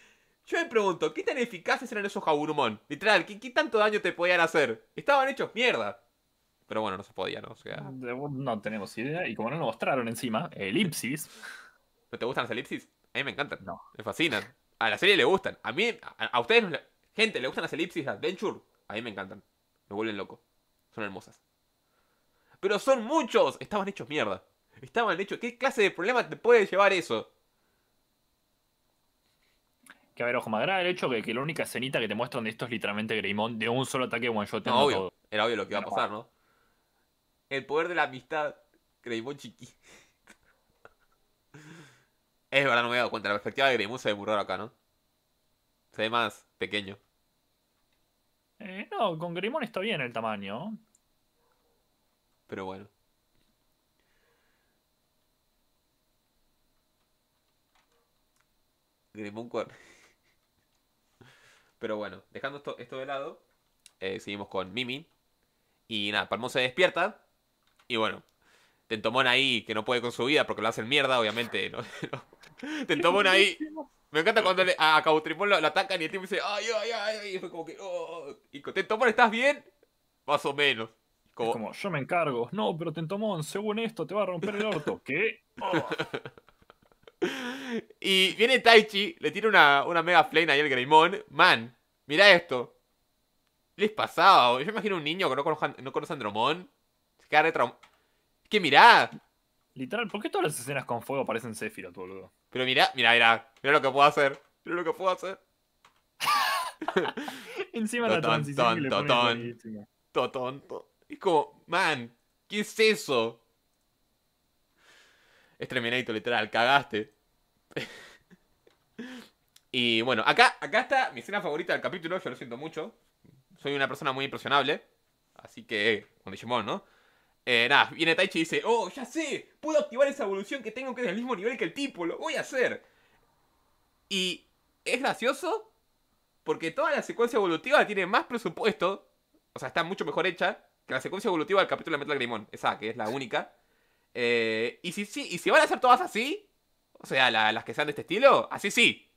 Yo me pregunto, ¿qué tan eficaces eran esos jaburumón? Literal, ¿qué, tanto daño te podían hacer? Estaban hechos mierda. Pero bueno, no se podía, ¿no? O sea... Ah, no tenemos idea. Y como no nos mostraron encima, elipsis. ¿No te gustan las elipsis? A mí me encantan. No. Me fascinan. A la serie le gustan. A mí, a, ustedes, gente, ¿le gustan las elipsis de Adventure? A mí me encantan. Me vuelven loco. Son hermosas. Pero son muchos. Estaban hechos mierda. Estaban hechos. ¿Qué clase de problema te puede llevar eso? que a haber ojo más grande el hecho que, que la única escenita que te muestran de esto es literalmente Greymon de un solo ataque one shot. No, obvio, era obvio lo que iba a pasar, ¿no? El poder de la amistad, Greymon chiqui. es verdad, no me he dado cuenta. La perspectiva de Greymon se ve muy acá, ¿no? Se ve más pequeño. Eh, no, con Greymon está bien el tamaño. Pero bueno. Grimón con... Pero bueno, dejando esto, esto de lado, eh, seguimos con Mimi. Y nada, Palmón se despierta. Y bueno, Tentomón ahí que no puede con su vida porque lo hacen mierda, obviamente. ¿no? <laughs> Tentomón ahí. Me encanta cuando a Cautripón lo, atacan y el tipo dice, ay, ay, ay. Y fue como que, oh. Y con Tentomón, ¿estás bien? Más o menos. Como... Es como, yo me encargo. No, pero Tentomón, según esto, te va a romper el orto. ¿Qué? <laughs> Oh. Y viene Taichi, le tira una, mega flame ahí al Greymon. Man, mira esto. ¿Qué les pasaba? Yo me imagino un niño que no conoce, no Se queda Es que mirá. Literal, ¿por qué todas las escenas con fuego parecen tu boludo? Pero mirá, mirá, mirá. Mirá lo que puedo hacer. Mirá lo que puedo hacer. <laughs> Encima la transición que Es como, man, ¿qué es eso? Es Terminator, literal, cagaste. <laughs> y bueno, acá, acá está mi escena favorita del capítulo, yo lo siento mucho. Soy una persona muy impresionable. Así que, con Digimon, ¿no? Eh, nada, viene Taichi y dice, oh, ya sé, puedo activar esa evolución que tengo que es del mismo nivel que el tipo, lo voy a hacer. Y es gracioso porque toda la secuencia evolutiva tiene más presupuesto, o sea, está mucho mejor hecha que la secuencia evolutiva del capítulo de Metal Grimón, esa que es la única. Eh, y, si, y van a ser todas así, o sea, las que sean de este estilo, así sí.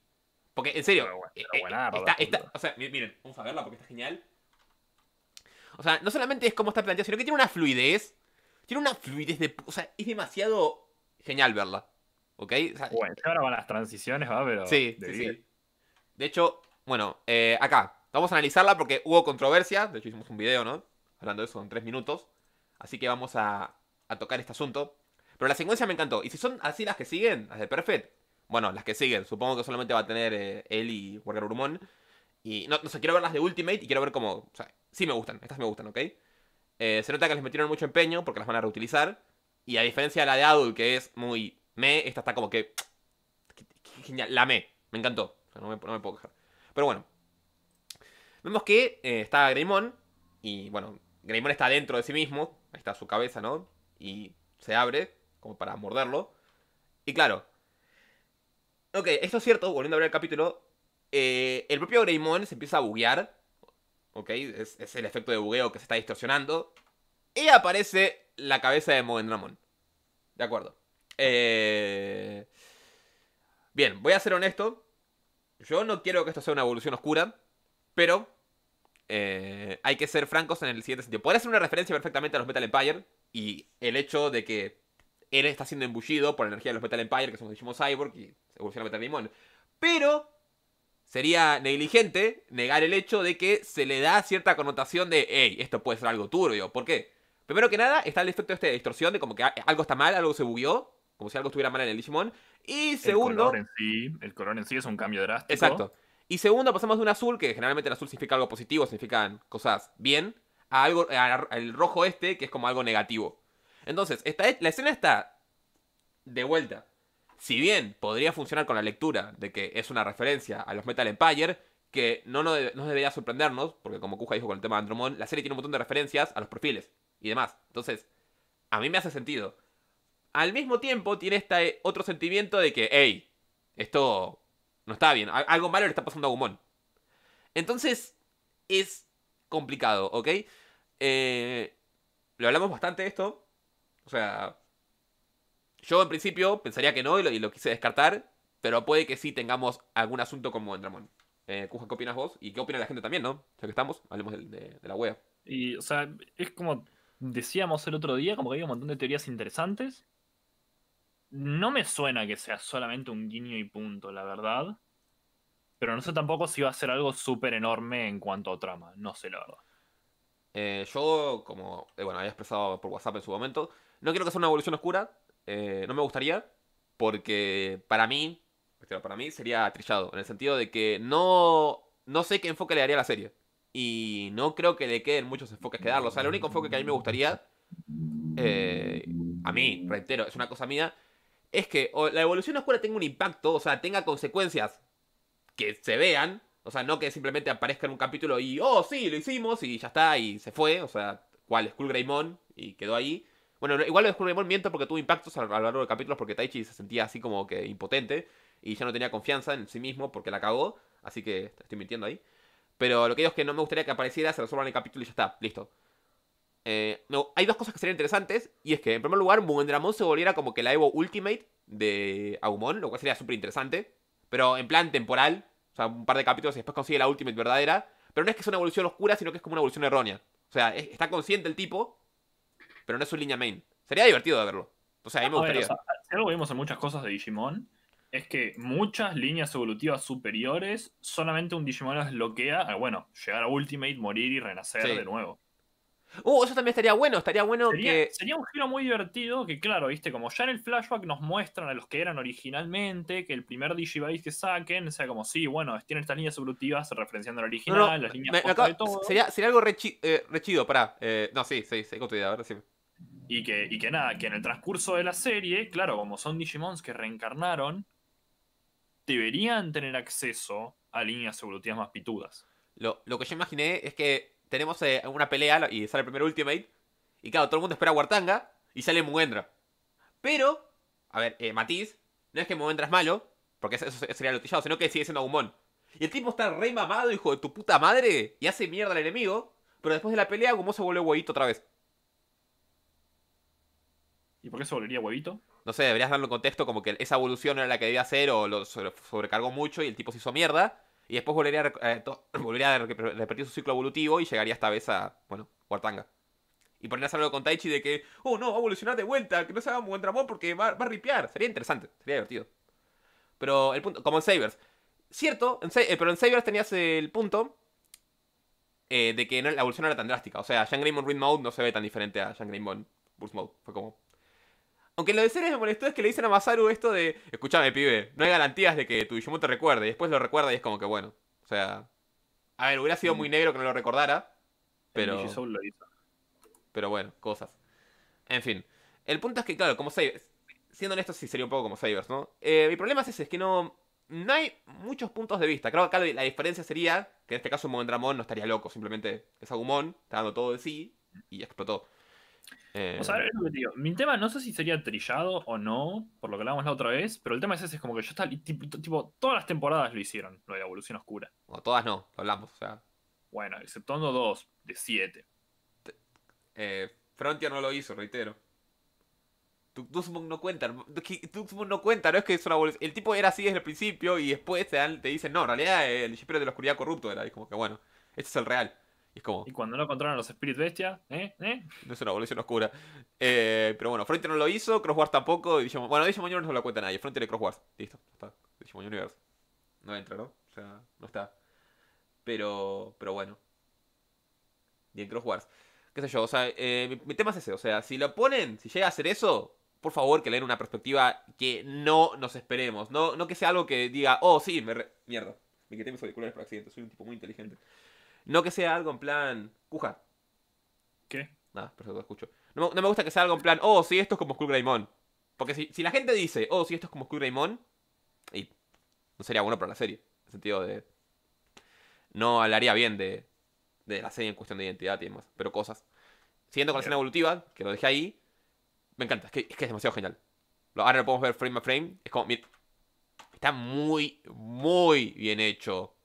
Porque, en serio, eh, eh, o sea, miren, vamos a verla porque está genial. O sea, no solamente es como está planteado, sino que tiene una fluidez. Tiene una fluidez de... O sea, es demasiado genial verla. ¿Ok? O sea, bueno, ahora van las transiciones, ¿va? Pero... Sí, de sí, De hecho, bueno, acá. Vamos a analizarla porque hubo controversia. De hecho, hicimos un video, ¿no? Hablando de eso en tres minutos. Así que vamos a, a tocar este asunto. Pero la secuencia me encantó. Y si son así las que siguen, las de Perfect, bueno, las que siguen, supongo que solamente va a tener él eh, y Warrior Urmón. Y no, no sé, quiero ver las de Ultimate y quiero ver cómo. O sea, sí me gustan, estas me gustan, ¿ok? Eh, se nota que les metieron mucho empeño porque las van a reutilizar. Y a diferencia de la de Adult, que es muy me, esta está como que. Genial, la me. Me encantó. no, me, puedo quejar. Pero bueno. Vemos que eh, está Greymon. Y bueno, Greymon está dentro de sí mismo. Ahí está su cabeza, ¿no? y se abre, como para morderlo. Y claro. Ok, esto es cierto, volviendo a ver el capítulo. Eh, el propio Greymon se empieza a buguear. Ok, es, el efecto de bugueo que se está distorsionando. Y aparece la cabeza de Modendramon. De acuerdo. Eh... Bien, voy a ser honesto. Yo no quiero que esto sea una evolución oscura. Pero eh, hay que ser francos en el siguiente sentido. Podría ser una referencia perfectamente a los Metal Empire. Y el hecho de que él está siendo embullido por la energía de los Metal Empire, que son los Digimon Cyborg, y evoluciona Metal Demon. Pero sería negligente negar el hecho de que se le da cierta connotación de, hey, esto puede ser algo turbio. ¿Por qué? Primero que nada, está el efecto este de distorsión, de como que algo está mal, algo se bugueó, como si algo estuviera mal en el Digimon. Y segundo... El color en sí, el color en sí es un cambio drástico. Exacto. Y segundo, pasamos de un azul, que generalmente el azul significa algo positivo, significan cosas bien, algo, el rojo este, que es como algo negativo. Entonces, esta, la escena está de vuelta. Si bien podría funcionar con la lectura de que es una referencia a los Metal Empire, que no nos, debería sorprendernos, porque como Kuja dijo con el tema de Andromon, la serie tiene un montón de referencias a los perfiles y demás. Entonces, a mí me hace sentido. Al mismo tiempo tiene este otro sentimiento de que, hey, esto no está bien, algo malo le está pasando a gumón Entonces, es complicado, ¿ok? Eh, lo hablamos bastante esto. O sea, yo en principio pensaría que no y lo, quise descartar, pero puede que sí tengamos algún asunto como en Eh, Cuja, ¿qué opinas vos? ¿Y qué opina la gente también, no? Ya que estamos, hablemos de, la web Y, o sea, es como decíamos el otro día, como que hay un montón de teorías interesantes. No me suena que sea solamente un guiño y punto, la verdad. Pero no sé tampoco si va a ser algo súper enorme en cuanto a trama. No sé, la verdad. Eh, yo, como eh, bueno, había expresado por WhatsApp en su momento, no quiero que sea una evolución oscura, eh, no me gustaría, porque para mí, para mí sería trillado, en el sentido de que no, no sé qué enfoque le daría a la serie. Y no creo que le queden muchos enfoques que darlo O sea, el único enfoque que a mí me gustaría, a mí, reitero, es una cosa mía, es que la evolución oscura tenga un impacto, o sea, tenga consecuencias que se vean, o sea, no que simplemente aparezca en un capítulo y, oh, sí, lo hicimos y ya está, y se fue. O sea, cual Skull Greymon y quedó ahí. Bueno, igual lo de Skull Greymon miento porque tuvo impactos a, lo largo de capítulos porque Taichi se sentía así como que impotente y ya no tenía confianza en sí mismo porque la cagó. Así que estoy mintiendo ahí. Pero lo que digo es que no me gustaría que apareciera, se resuelva en el capítulo y ya está, listo. Eh, no, hay dos cosas que serían interesantes. Y es que, en primer lugar, Mugendramon se volviera como que la Evo Ultimate de Agumon, lo cual sería súper interesante. Pero en plan temporal, sea, un par de capítulos y después consigue la Ultimate verdadera. Pero no es que sea una evolución oscura, sino que es como una evolución errónea. O sea, está consciente el tipo, pero no es su línea main. Sería divertido de verlo. O sea, a mí me gustaría. vimos en muchas cosas de Digimon, es que muchas líneas evolutivas superiores, solamente un Digimon las bloquea bueno, llegar a Ultimate, morir y renacer de nuevo. Uh, eso también estaría bueno, estaría bueno sería, que. Sería un giro muy divertido que, claro, viste, como ya en el flashback nos muestran a los que eran originalmente, que el primer Digivice que saquen sea como, sí, bueno, tienen estas líneas evolutivas referenciando al original, las líneas de todo. Sería, algo re, eh, eh, no, sí, sí, sí, sí. Y que, que nada, que en el transcurso de la serie, claro, como son Digimons que reencarnaron, deberían tener acceso a líneas evolutivas más pitudas. lo que yo imaginé es que tenemos eh, una pelea y sale el primer Ultimate. Y claro, todo el mundo espera a Wartanga y sale Mugendra. Pero, a ver, eh, Matiz, no es que Mugendra es malo, porque eso, sería lotillado, sino que sigue siendo Agumon. Y el tipo está re mamado, hijo de tu puta madre, y hace mierda al enemigo. Pero después de la pelea, Agumon se vuelve huevito otra vez. ¿Y por qué se volvería huevito? No sé, deberías darle un contexto como que esa evolución era la que debía hacer o lo sobrecargó mucho y el tipo se hizo mierda. Y después volvería a, eh, <coughs> volvería a repetir su ciclo evolutivo y llegaría esta vez a, bueno, Huartanga. Y poner a con Taichi de que, oh no, va a evolucionar de vuelta, que no se haga un Dramón porque va, a ripear. Sería interesante, sería divertido. Pero el punto, como en Sabers. Cierto, eh, pero en Sabers tenías el punto eh, de que la evolución era tan drástica. O sea, Shang Greymon Mode no se ve tan diferente a Shang Greymon Burst Mode. Fue como, aunque lo de series me molestó es que le dicen a Masaru esto de. Escúchame, pibe, no hay garantías de que tu Digimon te recuerde. Y después lo recuerda y es como que bueno. O sea. A ver, hubiera sido mm. muy negro que no lo recordara. Pero. Lo hizo. Pero bueno, cosas. En fin. El punto es que, claro, como Sabers. Siendo honesto, sí sería un poco como Sabers, ¿no? Eh, mi problema es ese, es que no. No hay muchos puntos de vista. Creo que acá la diferencia sería que en este caso Mondramon no estaría loco, simplemente es Agumon, está dando todo de sí y explotó. Eh, Mi tema no sé si sería trillado o no, por lo que hablábamos la otra vez, pero el tema es ese, es como que yo está tipo, todas las temporadas lo hicieron, lo de Evolución Oscura. o todas no, lo hablamos, o sea. Bueno, exceptuando dos, de siete. Eh, Frontier no lo hizo, reitero. Duxmon no cuenta, Duxmon no cuenta, no es que es una El tipo era así desde el principio y después te, dicen, no, en realidad el Jipero de la Oscuridad corrupto era, como que bueno, este es el real. Y, cuando no controlan los espíritus Bestia, ¿eh? ¿eh? No es una evolución oscura. Eh, pero bueno, Frontier no lo hizo, Crosswars tampoco. Y Digimon... Bueno, Digimon Universe no lo cuenta nadie. Frontier y Crosswars. Listo, está. Digimon Universe. No entra, ¿no? O sea, no está. Pero, pero bueno. Y en Crosswars. ¿Qué sé yo? O sea, eh, mi, tema es ese. O sea, si lo ponen, si llega a hacer eso, por favor que le den una perspectiva que no nos esperemos. No, no que sea algo que diga, oh, sí, me mierda. Me quité mis auriculares por accidente. Soy un tipo muy inteligente. No que sea algo en plan. Cuja. ¿Qué? Nada, pero lo escucho. No, me gusta que sea algo en plan, oh, si esto es como Skull Porque si, la gente dice, oh, si esto es como Skull y no sería bueno para la serie. En el sentido de. No hablaría bien de, de la serie en cuestión de identidad y demás, pero cosas. Siguiendo con la escena evolutiva, que lo dejé ahí, me encanta, es que es, demasiado genial. Ahora lo podemos ver frame a frame, es como, está muy, muy bien hecho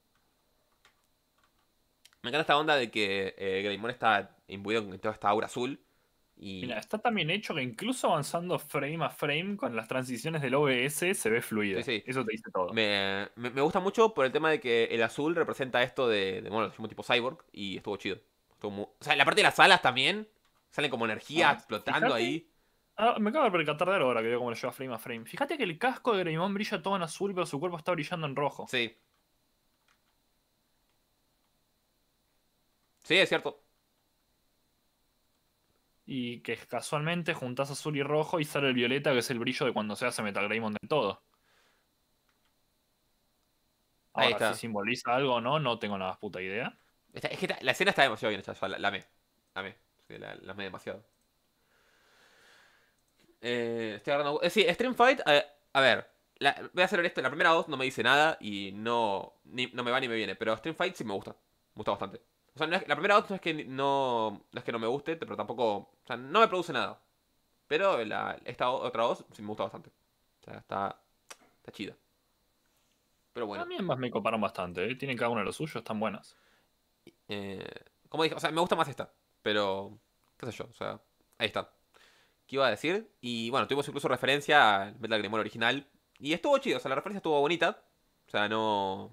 me encanta esta onda de que eh, Greymon está imbuido con toda esta aura azul. Y... está tan bien hecho que incluso avanzando frame a frame con las transiciones del OBS se ve fluido. Eso te dice todo. Me, gusta mucho por el tema de que el azul representa esto de, de bueno, lo tipo cyborg y estuvo chido. O sea, la parte de las alas también. Salen como energía ah, explotando ahí. Ah, me acabo de percatar de ahora que veo cómo lo lleva frame a frame. Fíjate que el casco de Greymon brilla todo en azul, pero su cuerpo está brillando en rojo. Sí, Sí, es cierto. Y que casualmente Juntas azul y rojo y sale el violeta, que es el brillo de cuando se hace Metagraymon del todo. Ahí está. si simboliza algo o no, no tengo la más puta idea. es que la escena está demasiado bien hecha, la, la amé. La amé. La, amé demasiado. Eh, estoy agarrando... Eh, sí, Stream Fight, eh, a, ver, voy a hacer esto. La primera voz no me dice nada y no, no me va ni me viene, pero Stream Fight sí me gusta. Me gusta bastante. O sea, la primera voz no es que no, que no me guste, pero tampoco. O sea, no me produce nada. Pero la, esta otra voz sí me gusta bastante. O sea, está, está chida. Pero bueno. también mí me coparon bastante. ¿eh? Tienen cada una de los suyos, están buenas. Eh, como dije, o sea, me gusta más esta. Pero, qué sé yo, o sea, ahí está. ¿Qué iba a decir? Y bueno, tuvimos incluso referencia al Metal Gear original. Y estuvo chido, o sea, la referencia estuvo bonita. O sea, no.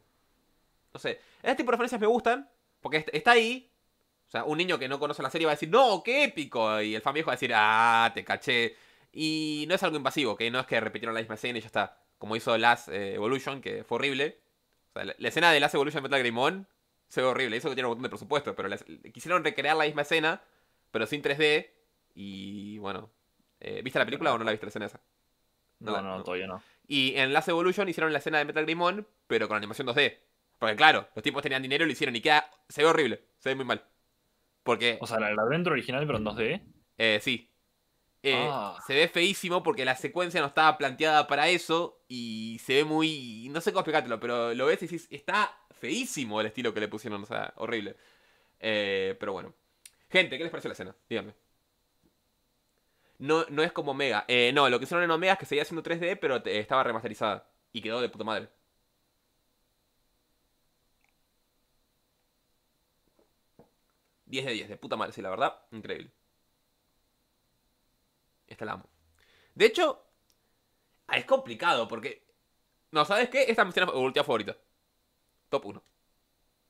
No sé. Este tipo de referencias me gustan, porque está ahí. O sea, un niño que no conoce la serie va a decir, no, qué épico. Y el fan viejo va a decir, ah, te caché. Y no es algo invasivo, que no es que repitieron la misma escena y ya está. Como hizo Last eh, Evolution, que fue horrible. O sea, la, escena de Last Evolution de Metal Grimón se ve horrible. Eso que tiene un montón de presupuesto, pero quisieron recrear la misma escena, pero sin 3D. Y bueno. Eh, ¿Viste la película o no la viste la escena esa? No, no, no, todavía no. Y en Last Evolution hicieron la escena de Metal Grimón, pero con animación 2D. Porque claro, los tipos tenían dinero y lo hicieron y queda. Se ve horrible, se ve muy mal. Porque. O sea, la adentro original, pero en 2D. Eh, sí. Eh, ah. Se ve feísimo porque la secuencia no estaba planteada para eso y se ve muy. No sé cómo explicártelo, pero lo ves y dices, está feísimo el estilo que le pusieron, o sea, horrible. Eh, pero bueno. Gente, ¿qué les pareció la escena? Díganme. No, no es como Omega. Eh, no, lo que hicieron en Omega es que seguía siendo 3D, pero estaba remasterizada. Y quedó de puta madre. 10 de 10, de puta madre, sí, la verdad, increíble. Esta la amo. De hecho, ah, es complicado porque. No, ¿sabes qué? Esta es mi última favorita. Top 1.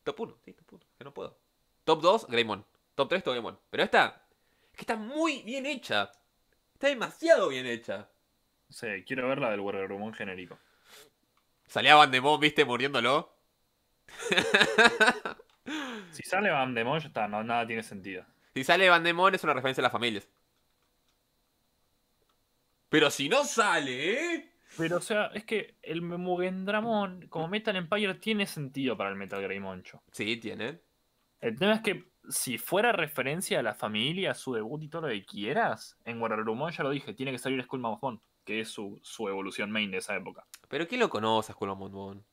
Top 1, sí, top 1, que no puedo. Top 2, Greymon. Top 3, Togemon. Pero esta. Es que está muy bien hecha. Está demasiado bien hecha. Sí, quiero ver la del Rumón genérico. Salía Bandemon, viste, muriéndolo. <laughs> Si sale Van Demon, ya está, no, nada tiene sentido. Si sale Van es una referencia a las familias. Pero si no sale, ¿eh? Pero, o sea, es que el Mugendramon, como Metal Empire, tiene sentido para el Metal Grey Moncho. Sí, tiene. El tema es que si fuera referencia a la familia, su debut y todo lo que quieras, en Warrumon ya lo dije, tiene que salir Skull que es su, evolución main de esa época. Pero ¿quién lo conoce, Skull Mamon?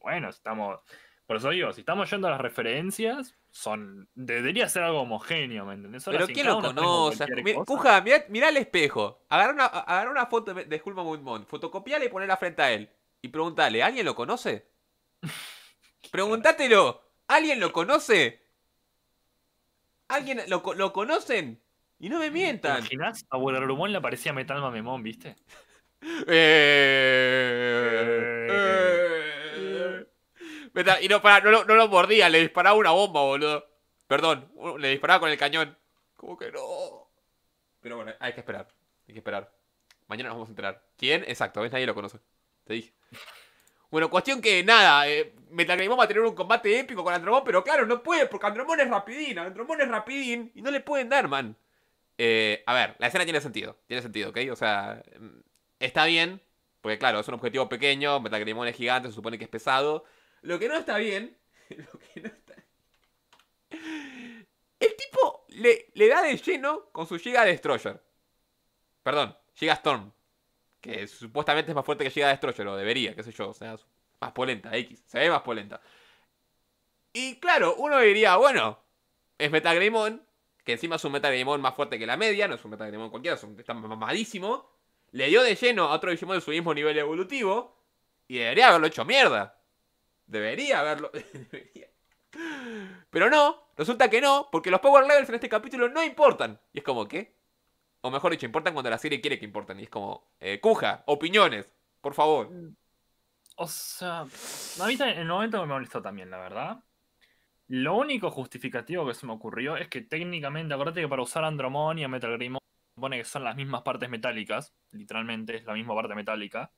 Bueno, estamos. Por eso digo, si estamos yendo a las referencias, son debería ser algo homogéneo, ¿me entendés? Pero ¿quién lo conoce? Cuja, mirá, el espejo. Agarra una, foto de Julma Woodmont, fotocopiala y ponela frente a él. Y pregúntale, ¿alguien lo conoce? <laughs> Pregúntatelo ¿Alguien lo conoce? ¿Alguien lo, conocen? Y no me mientan. ¿Te imaginás? A Rumón le parecía Metal Mamemón, ¿viste? <laughs> eh. eh y no, para, no, lo mordía, le disparaba una bomba, boludo. Perdón, le disparaba con el cañón. ¿Cómo que no. Pero bueno, hay que esperar. Hay que esperar. Mañana nos vamos a enterar. ¿Quién? Exacto, ves, nadie lo conoce. Te dije. Bueno, cuestión que nada, eh, Metagrimón va a tener un combate épico con Andromón, pero claro, no puede, porque Andromón es rapidín, Andromón es rapidín y no le pueden dar, man. Eh, a ver, la escena tiene sentido, tiene sentido, ¿ok? O sea, mm, está bien, porque claro, es un objetivo pequeño, Metagrimón es gigante, se supone que es pesado, lo que no está bien. <laughs> Lo que no está. El tipo le, le da de lleno con su Giga Destroyer. Perdón, Giga Storm. Que mm. supuestamente es más fuerte que Giga Destroyer, o debería, qué sé yo. O sea, más polenta, X. Se ve más polenta. Y claro, uno diría, bueno, es Metagreymon. que encima es un Metagreymon más fuerte que la media, no es un Metagreymon cualquiera, es un, está mamadísimo. Le dio de lleno a otro Digimon de su mismo nivel evolutivo y debería haberlo hecho mierda. Debería haberlo. <laughs> Pero no, resulta que no, porque los power levels en este capítulo no importan. Y es como, ¿qué? O mejor dicho, importan cuando la serie quiere que importen Y es como, eh, cuja, opiniones, por favor. O sea, a mí en el momento me molestó también, la verdad. Lo único justificativo que se me ocurrió es que técnicamente, acuérdate que para usar Andromon y Metal se supone que son las mismas partes metálicas, literalmente es la misma parte metálica.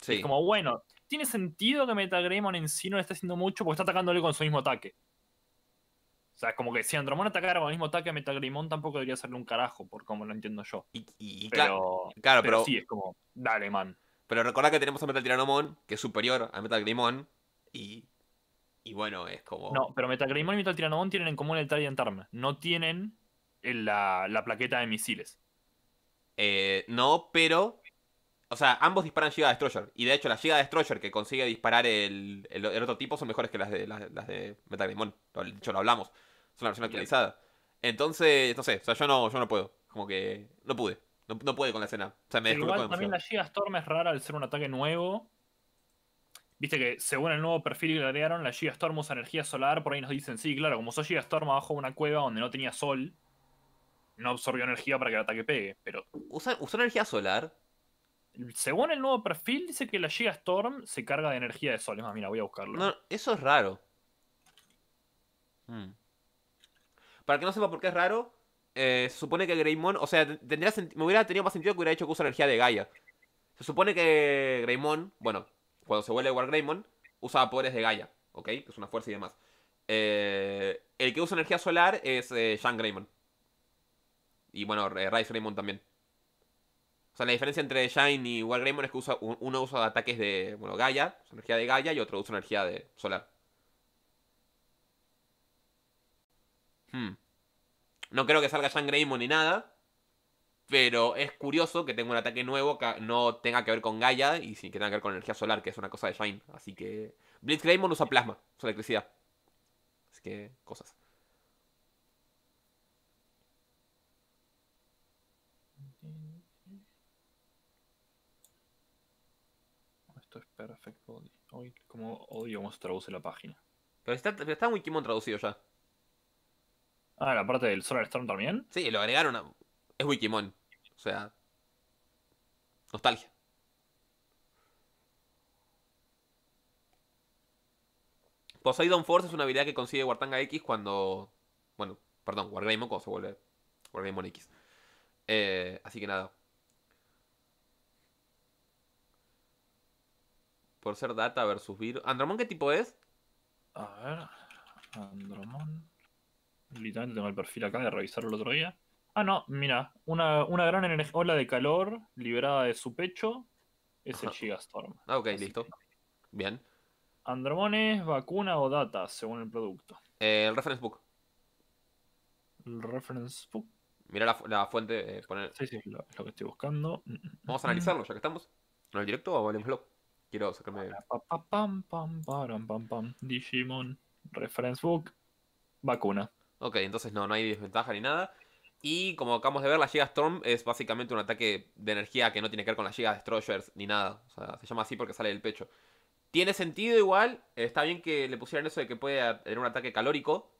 Sí. Es como, bueno, tiene sentido que Metagremon en sí no le esté haciendo mucho porque está atacándole con su mismo ataque. O sea, es como que si Andromon atacara con el mismo ataque a Metagremon, tampoco debería hacerle un carajo, por como lo entiendo yo. Y, claro, pero, sí, es como, dale, man. Pero recordad que tenemos a Metal Tiranomon, que es superior a Metagremon, y. Y bueno, es como. No, pero Metagrimon y Metal Tiranomon tienen en común el Trident Arm. No tienen la, la plaqueta de misiles. Eh, no, pero o sea, ambos disparan Giga Destroyer. Y de hecho, la Giga Destroyer que consigue disparar el, el, otro tipo son mejores que las de, las, de Metal hecho, lo hablamos. Es una versión actualizada. Entonces, no sé. O sea, yo no, yo no puedo. Como que no pude. No, puede pude con la escena. O sea, me Igual también la Giga Storm es rara al ser un ataque nuevo. Viste que según el nuevo perfil que agregaron, la Giga Storm usa energía solar. Por ahí nos dicen, sí, claro, como sos Giga Storm abajo de una cueva donde no tenía sol, no absorbió energía para que el ataque pegue. Pero. ¿Usa, ¿usó energía solar? Según el nuevo perfil, dice que la Giga Storm se carga de energía de sol. mira, voy a buscarlo. No, eso es raro. Hmm. Para que no sepa por qué es raro, eh, se supone que Greymon, o sea, tendría me hubiera tenido más sentido que hubiera dicho que usa energía de Gaia. Se supone que Greymon, bueno, cuando se vuelve War Greymon, usa poderes de Gaia, ¿ok? Que es una fuerza y demás. Eh, el que usa energía solar es eh, Greymon. Y bueno, eh, Rice Greymon también. O sea, la diferencia entre Shine y Wargreymon es que usa, uno usa ataques de, bueno, Gaia, energía de Gaia, y otro usa energía de solar. Hmm. No creo que salga Shine Greymon ni nada, pero es curioso que tenga un ataque nuevo que no tenga que ver con Gaia y sin que tenga que ver con energía solar, que es una cosa de Shine. Así que Blitz Greymon usa plasma, usa electricidad. Así que cosas. es perfecto. Hoy, como odio cómo se traduce la página. Pero está, está Wikimon traducido ya. Ah, la parte del Solar Storm también. Si lo agregaron Es Wikimon. O sea. Nostalgia. Poseidon Force es una habilidad que consigue Wartanga X cuando. Bueno, perdón, Wargreymon cuando se vuelve Wargreymon X. Eh, así que nada. Por ser data versus virus. ¿Andromon qué tipo es? A ver. Andromón. Literalmente tengo el perfil acá de revisarlo el otro día. Ah, no, mira. Una, una gran ola de calor liberada de su pecho es el Gigastorm. Ah, ok, listo. Bien. Andromon es vacuna o data, según el producto. Eh, el reference book. El reference book. Mira la, fuente. Eh, poner... Sí, sí, es lo, que estoy buscando. Vamos a analizarlo, ya que estamos. ¿En el directo o en Digimon, Reference Book, vacuna. Ok, entonces no, no hay desventaja ni nada. Y como acabamos de ver, la Giga Storm es básicamente un ataque de energía que no tiene que ver con la Giga Destroyers ni nada. O sea, se llama así porque sale del pecho. Tiene sentido igual. Está bien que le pusieran eso de que puede tener un ataque calórico.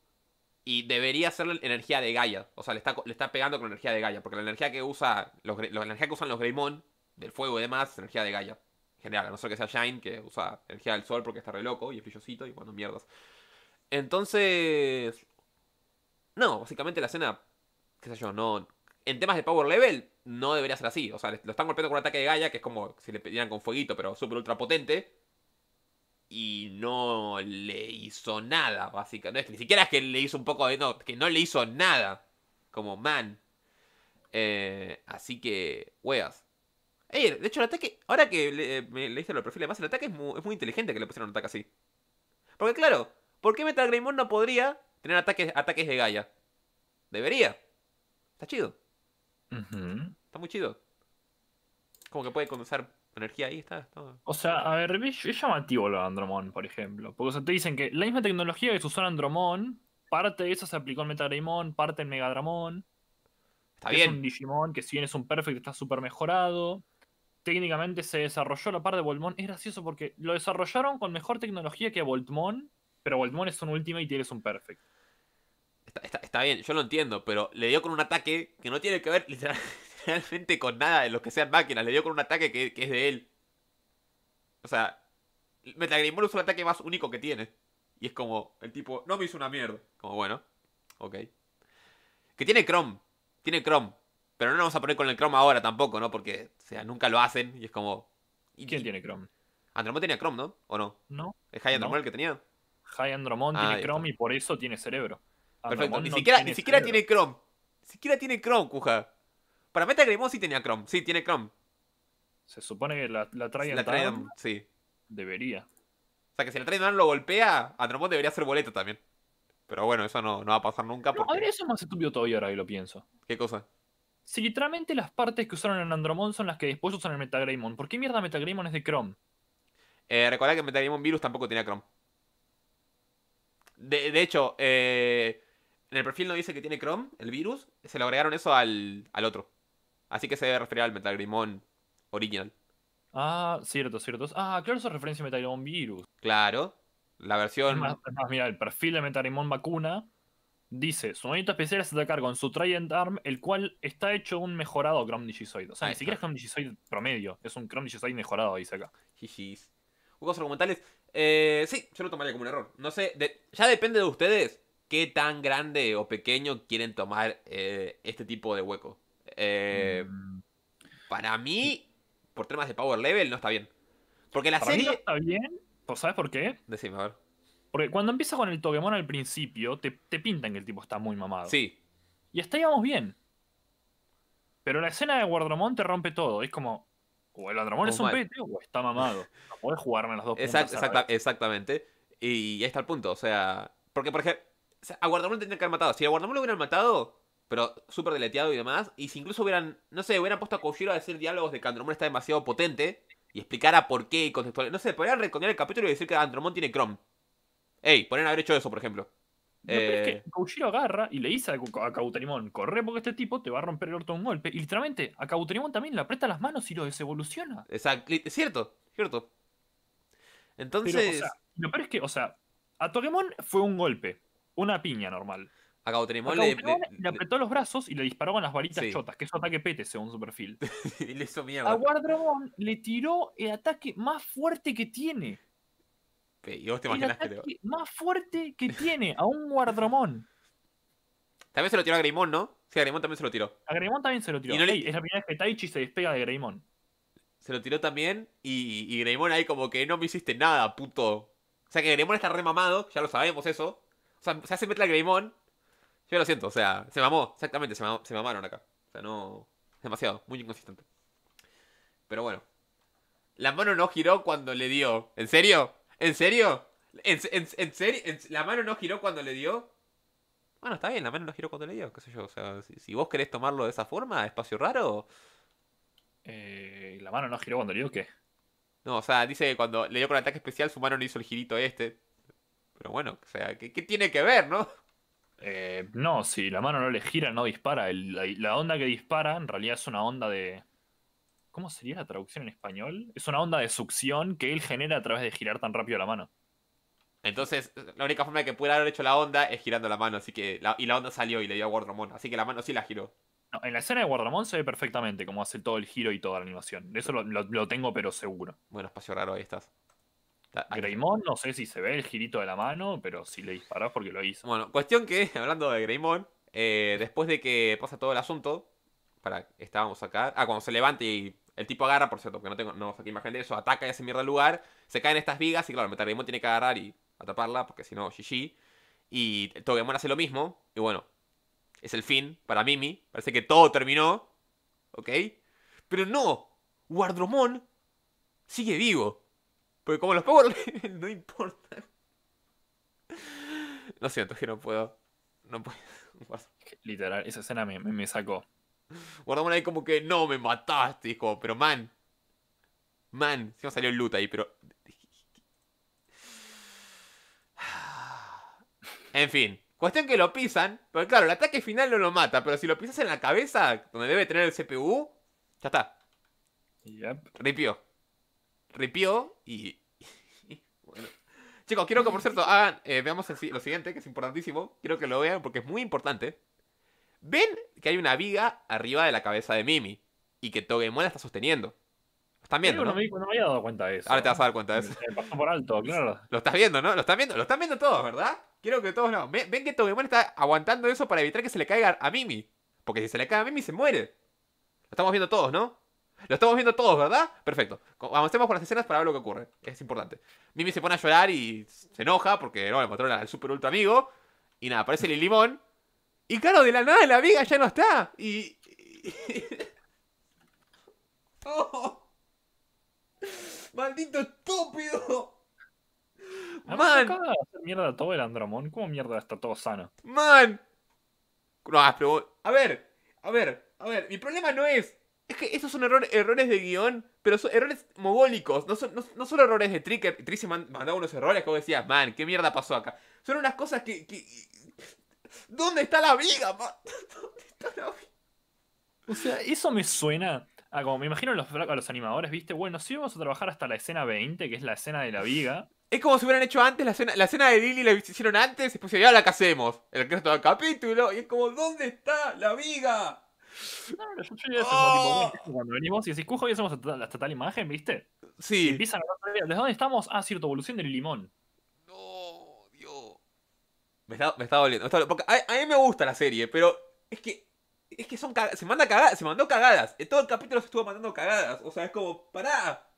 Y debería ser energía de Gaia. O sea, le está, le está pegando con energía de Gaia. Porque la energía que usa. la energía que usan los Greymon, del fuego y demás, es energía de Gaia general, a no ser que sea Shine, que usa energía del sol porque está re loco y es brillosito y cuando mierdas. Entonces. No, básicamente la escena, qué sé yo, no. En temas de power level, no debería ser así. O sea, lo están golpeando con un ataque de Gaia, que es como si le pidieran con fueguito, pero súper ultra potente. Y no le hizo nada, básicamente. No, es que ni siquiera es que le hizo un poco de. No, que no le hizo nada. Como man. Eh, así que, weas de hecho, el ataque. Ahora que le, eh, leíste los perfiles más, el ataque es muy, inteligente que le pusieron un ataque así. Porque, claro, ¿por qué Metal no podría tener ataques, ataques de Gaia? Debería. Está chido. Está muy chido. Como que puede condensar energía ahí, está. O sea, a ver, es, llamativo lo de Andromon, por ejemplo. Porque te dicen que la misma tecnología que se usó en Andromon, parte de eso se aplicó en Metagraymon, parte en Megadramon. Está bien. Es un Digimon que si bien es un perfect está súper mejorado técnicamente se desarrolló la par de Voltmon. Es gracioso porque lo desarrollaron con mejor tecnología que Voltmon, pero Voltmon es un Ultimate y tienes un Perfect. Está, bien, yo lo entiendo, pero le dio con un ataque que no tiene que ver <laughs> literalmente con nada de los que sean máquinas. Le dio con un ataque que, es de él. O sea, Metagrimon es el ataque más único que tiene. Y es como, el tipo, no me hizo una mierda. Como bueno, ok. Que tiene Chrome. Tiene Chrome. Pero no nos vamos a poner con el Chrome ahora tampoco, ¿no? Porque, o sea, nunca lo hacen y es como. ¿Y quién tiene Chrome? Andromón tenía Chrome, ¿no? ¿O no? No. ¿Es High el que tenía? High tiene ah, Chrome y por eso tiene cerebro. Perfecto. Ni, siquiera, tiene ni siquiera tiene Chrome. Ni siquiera tiene Chrome, cuja. Para meta Grimón sí tenía Chrome. Sí, tiene Chrome. Se supone que la, la trae La sí. Debería. O sea, que si la trae lo golpea, Andromón debería ser boleto también. Pero bueno, eso no, va a pasar nunca. Porque... a ver, eso es más estúpido todavía ahora y lo pienso. ¿Qué cosa? Si literalmente las partes que usaron en Andromon son las que después usan en Metagrimon. ¿por qué mierda Metagrimon es de Chrome? Eh, recuerda que Metagrimon Virus tampoco tenía Chrome. De, hecho, eh, en el perfil no dice que tiene Chrome, el virus, se le agregaron eso al, al otro. Así que se debe referir al Metagrimón original. Ah, cierto, cierto. Ah, claro, eso es referencia a Metagrimón Virus. Claro, la versión... mira, el perfil de Metagrimon Vacuna Dice, su movimiento especial es atacar con su Trident Arm, el cual está hecho un mejorado Chrome Digizoid. O sea, ni siquiera es Chrome Digizoid promedio, es un Chrome Digizoid mejorado, dice acá. Jijis. Juegos argumentales. Eh, sí, yo lo tomaría como un error. No sé, ya depende de ustedes qué tan grande o pequeño quieren tomar eh, este tipo de hueco. Eh, mm. Para mí, por temas de power level, no está bien. Porque la serie. no está bien, ¿sabes por qué? Decime, a ver. Porque cuando empieza con el Togemon al principio, te, pintan que el tipo está muy mamado. Sí. Y hasta bien. Pero la escena de Guardromón te rompe todo. Es como, o el Andromón es un pete o está mamado. No podés jugarme las dos cosas. exactamente. Y ahí está el punto. O sea, porque por ejemplo, a Guardamón tendrían que haber matado. Si a Guardamón lo hubieran matado, pero súper deleteado y demás, y si incluso hubieran, no sé, hubieran puesto a Kojiro a decir diálogos de que Andromón está demasiado potente y explicara por qué y contextual. No sé, podrían reconciliar el capítulo y decir que Andromón tiene Chrome. Ey, ponen a haber hecho eso, por ejemplo. No, eh... pero es que Kaushiro eh, agarra y le dice a, Kabuterimon corre porque este tipo te va a romper el orto un golpe. Y literalmente, a Cauterimón también le aprieta las manos y lo desevoluciona. Exacto, cierto, cierto. Entonces. Pero, o es que, o sea, a Togemon fue un golpe, una piña normal. A Cauterimón le, apretó los brazos y le disparó con las varitas chotas, que es un ataque pete según su perfil. <laughs> y le hizo A Wardragon le tiró el ataque más fuerte que tiene. Y vos te imaginas que Más fuerte que tiene a un guardromón. También se lo tiró a Greymon, ¿no? Sí, a Greymon también se lo tiró. A Greymon también se lo tiró. Y es la primera vez que Taichi se despega de Greymon. Se lo tiró también. Y, y Greymon ahí como que no me hiciste nada, puto. O sea que Greymon está remamado, ya lo sabemos eso. O sea, se hace a Greymon. Yo lo siento, o sea, se mamó, exactamente, se, se mamaron acá. O sea, no. Demasiado, muy inconsistente. Pero bueno. La mano no giró cuando le dio. ¿En serio? ¿En serio? ¿En, serio? ¿La mano no giró cuando le dio? Bueno, está bien, la mano no giró cuando le dio, qué sé yo. O sea, si, vos querés tomarlo de esa forma, espacio raro. Eh, ¿La mano no giró cuando le dio qué? No, o sea, dice que cuando le dio con ataque especial, su mano no hizo el girito este. Pero bueno, o sea, ¿qué, tiene que ver, no? Eh, no, si la mano no le gira, no dispara. la, onda que dispara en realidad es una onda de, ¿Cómo sería la traducción en español? Es una onda de succión que él genera a través de girar tan rápido la mano. Entonces, la única forma de que pudiera haber hecho la onda es girando la mano, así que. y la onda salió y le dio a Wardramon. así que la mano sí la giró. en la escena de Guardramón se ve perfectamente cómo hace todo el giro y toda la animación. Eso lo, tengo, pero seguro. Bueno, espacio raro, ahí estás. Greymon, no sé si se ve el girito de la mano, pero si le disparás porque lo hizo. Bueno, cuestión que, <laughs> hablando de Greymon, eh, después de que pasa todo el asunto, para estábamos acá, ah, cuando se levanta y el tipo agarra, por cierto, porque no tengo no aquí imagen de eso, ataca y hace mierda el lugar, se caen estas vigas y claro, Metalimón tiene que agarrar y atraparla, porque si no, GG. Y Togemon hace lo mismo, y bueno, es el fin para Mimi, parece que todo terminó, ¿ok? Pero no, Wardromon sigue vivo, porque como los Power <laughs> no importa Lo siento, es que no puedo, no puedo. Literal, esa escena me sacó. Guardamos ahí como que, no, me mataste. hijo. pero man. Man, si me salió el loot ahí, pero... <sighs> En fin, cuestión que lo pisan. Pero claro, el ataque final no lo mata, pero si lo pisas en la cabeza, donde debe tener el CPU, ya está. Ripió. Ripió y... <laughs> bueno. Chicos, quiero que por cierto eh, veamos lo siguiente, que es importantísimo. Quiero que lo vean porque es muy importante ven que hay una viga arriba de la cabeza de Mimi y que Togemon la está sosteniendo. Lo están viendo, ¿no? No no me, había dado cuenta de eso. Ahora te vas a dar cuenta de eso. Me pasó por alto, claro. Lo estás viendo, ¿no? Lo están viendo, lo están viendo todos, ¿verdad? Quiero que todos no. Ven, que Togemon está aguantando eso para evitar que se le caiga a Mimi. Porque si se le cae a Mimi se muere. Lo estamos viendo todos, ¿no? Lo estamos viendo todos, ¿verdad? Perfecto. Avancemos por las escenas para ver lo que ocurre. Es importante. Mimi se pone a llorar y se enoja porque no le encontró al super ultra amigo. Y nada, aparece el y claro, de la nada la viga ya no está. Y. <laughs> oh. ¡Maldito estúpido! ¡Man! mierda todo el Andromón. ¿Cómo mierda está todo sano? ¡Man! No, pero. A ver, a ver, a ver. Mi problema no es. Es que esos son errores, errores de guión, pero son errores mogólicos. No son, errores de Trick. Trick mandaba unos errores como decías, man, qué mierda pasó acá. Son unas cosas que ¿Dónde está la viga? <laughs> ¿Dónde está la viga? O sea, eso me suena a como me imagino a los, los animadores, ¿viste? Bueno, si vamos a trabajar hasta la escena 20, que es la escena de la viga. Es como si hubieran hecho antes la escena, la escena de Lily, la hicieron antes, y después ya la casemos. El resto del capítulo, y es como, ¿dónde está la viga? No, yo, oh. cuando venimos y decís, Cujo, ya hacemos hasta, tal imagen, ¿viste? Sí. empiezan a dónde estamos? Ah, cierto, evolución del limón. Me está, doliendo. Porque a, mí me gusta la serie, pero es que. Es que son Se manda cagadas. Se mandó cagadas. En todo el capítulo se estuvo mandando cagadas. O sea, es como. ¡Pará!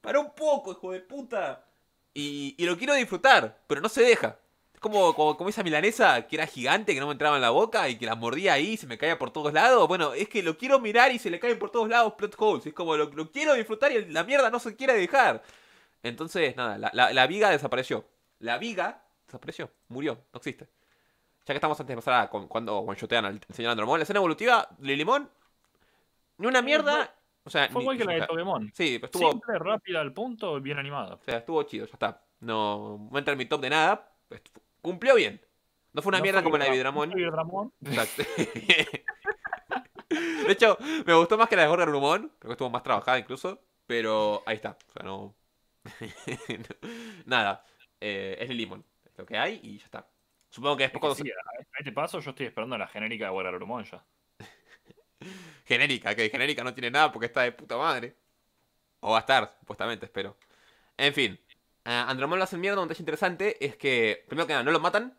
¡Pará un poco, hijo de puta! Y, lo quiero disfrutar, pero no se deja. Es como, como, esa milanesa que era gigante, que no me entraba en la boca y que la mordía ahí y se me caía por todos lados. Bueno, es que lo quiero mirar y se le caen por todos lados plot holes. Es como lo, quiero disfrutar y la mierda no se quiere dejar. Entonces, nada, la, la viga desapareció. La viga desapareció, murió, no existe. Ya que estamos antes de pasar a con, cuando one-shotean al señor Andromón, la escena evolutiva, Lilimón, ni una mierda. O sea, Fue igual que la de Pokémon. Sí, pues estuvo. Simple, rápida, al punto, bien animada. O sea, estuvo chido, ya está. No, entra en mi top de nada. Pues, cumplió bien. No fue una mierda como la de Vidramón. Exacto. <laughs> de hecho, me gustó más que la de Gorga Rumón. Creo que estuvo más trabajada incluso. Pero ahí está. O sea, no. <laughs> Nada. Eh, es Lilimón lo que hay y ya está. Supongo que después cuando. Sí, este, a este paso yo estoy esperando la genérica de hormón ya. <laughs> genérica, que genérica no tiene nada porque está de puta madre. O va a estar, supuestamente, espero. En fin. Uh, Andromón lo hacen mierda, un detalle interesante es que, primero que nada, no lo matan,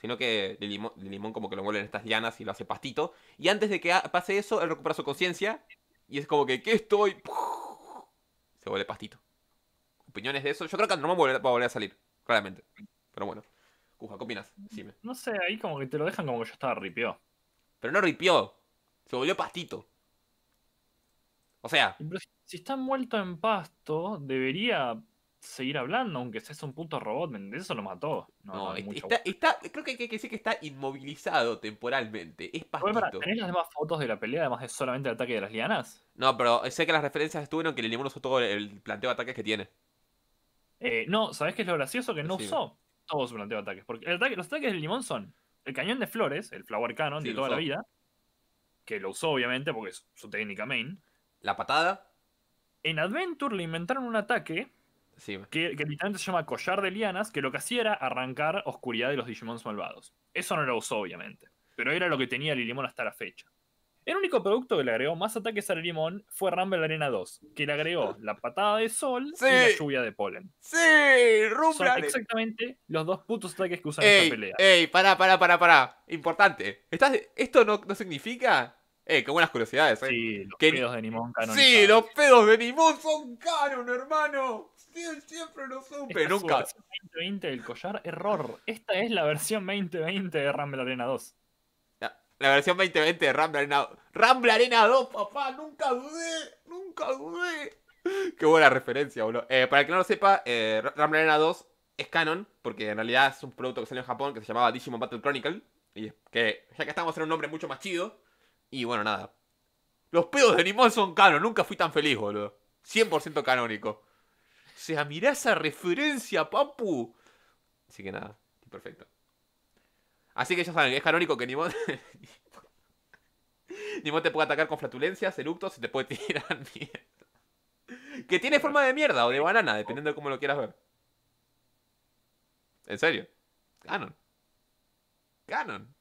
sino que de limón, como que lo vuelven estas llanas y lo hace pastito. Y antes de que pase eso, él recupera su conciencia y es como que, ¿qué estoy? Se vuelve pastito. Opiniones de eso. Yo creo que Andromón va a volver a salir, claramente. Pero bueno. Cuja, ¿qué opinas? No sé, ahí como que te lo dejan como que ya estaba ripió. Pero no ripió. Se volvió pastito. O sea. si, está muerto en pasto, debería seguir hablando, aunque seas un puto robot, Eso lo mató. No, está, creo que hay que decir que está inmovilizado temporalmente. Es pastito. ¿Tenés las demás fotos de la pelea, además de solamente el ataque de las lianas? No, pero sé que las referencias estuvieron que le usó todo el planteo de ataques que tiene. Eh, no, ¿sabés qué es lo gracioso? Que no usó. Todos su ataques. Porque los ataques del limón son el cañón de flores, el flower cannon de toda la vida, que lo usó obviamente porque es su técnica main. La patada. En Adventure le inventaron un ataque que, que, literalmente se llama collar de lianas, que lo que hacía era arrancar oscuridad de los Digimon malvados. Eso no lo usó obviamente, pero era lo que tenía el limón hasta la fecha. El único producto que le agregó más ataques al limón fue Rumble Arena 2, que le agregó la patada de sol y la lluvia de polen. Sí, Rumble Son exactamente los dos putos ataques que usan en esta pelea. Ey, pará, pará, pará, pará. Importante. ¿Estás, ¿Esto no, significa? Eh, qué buenas curiosidades, eh. Sí, los pedos de limón canon. Sí, los pedos de limón son canon, hermano. Sí, siempre lo supe, Esta versión 2020 del collar, error. Esta es la versión 2020 de Rumble Arena 2. La versión 2020 de Rambla Arena 2. ¡Rambla Arena 2, papá! ¡Nunca dudé! ¡Nunca dudé! Qué buena referencia, boludo. Eh, para el que no lo sepa, eh, Arena 2 es canon, porque en realidad es un producto que salió en Japón que se llamaba Digimon Battle Chronicle. Y que ya que estamos en un nombre mucho más chido. Y bueno, nada. Los pedos de Nimón son canon, nunca fui tan feliz, boludo. 100% canónico. O sea, mirá esa referencia, papu. Así que nada, perfecto. Así que ya saben, es canónico que Nimón. <laughs> Nimón te puede atacar con flatulencias, eructos y te puede tirar <laughs> mierda. Que tiene forma de mierda o de banana, dependiendo de cómo lo quieras ver. ¿En serio? Canon. Canon.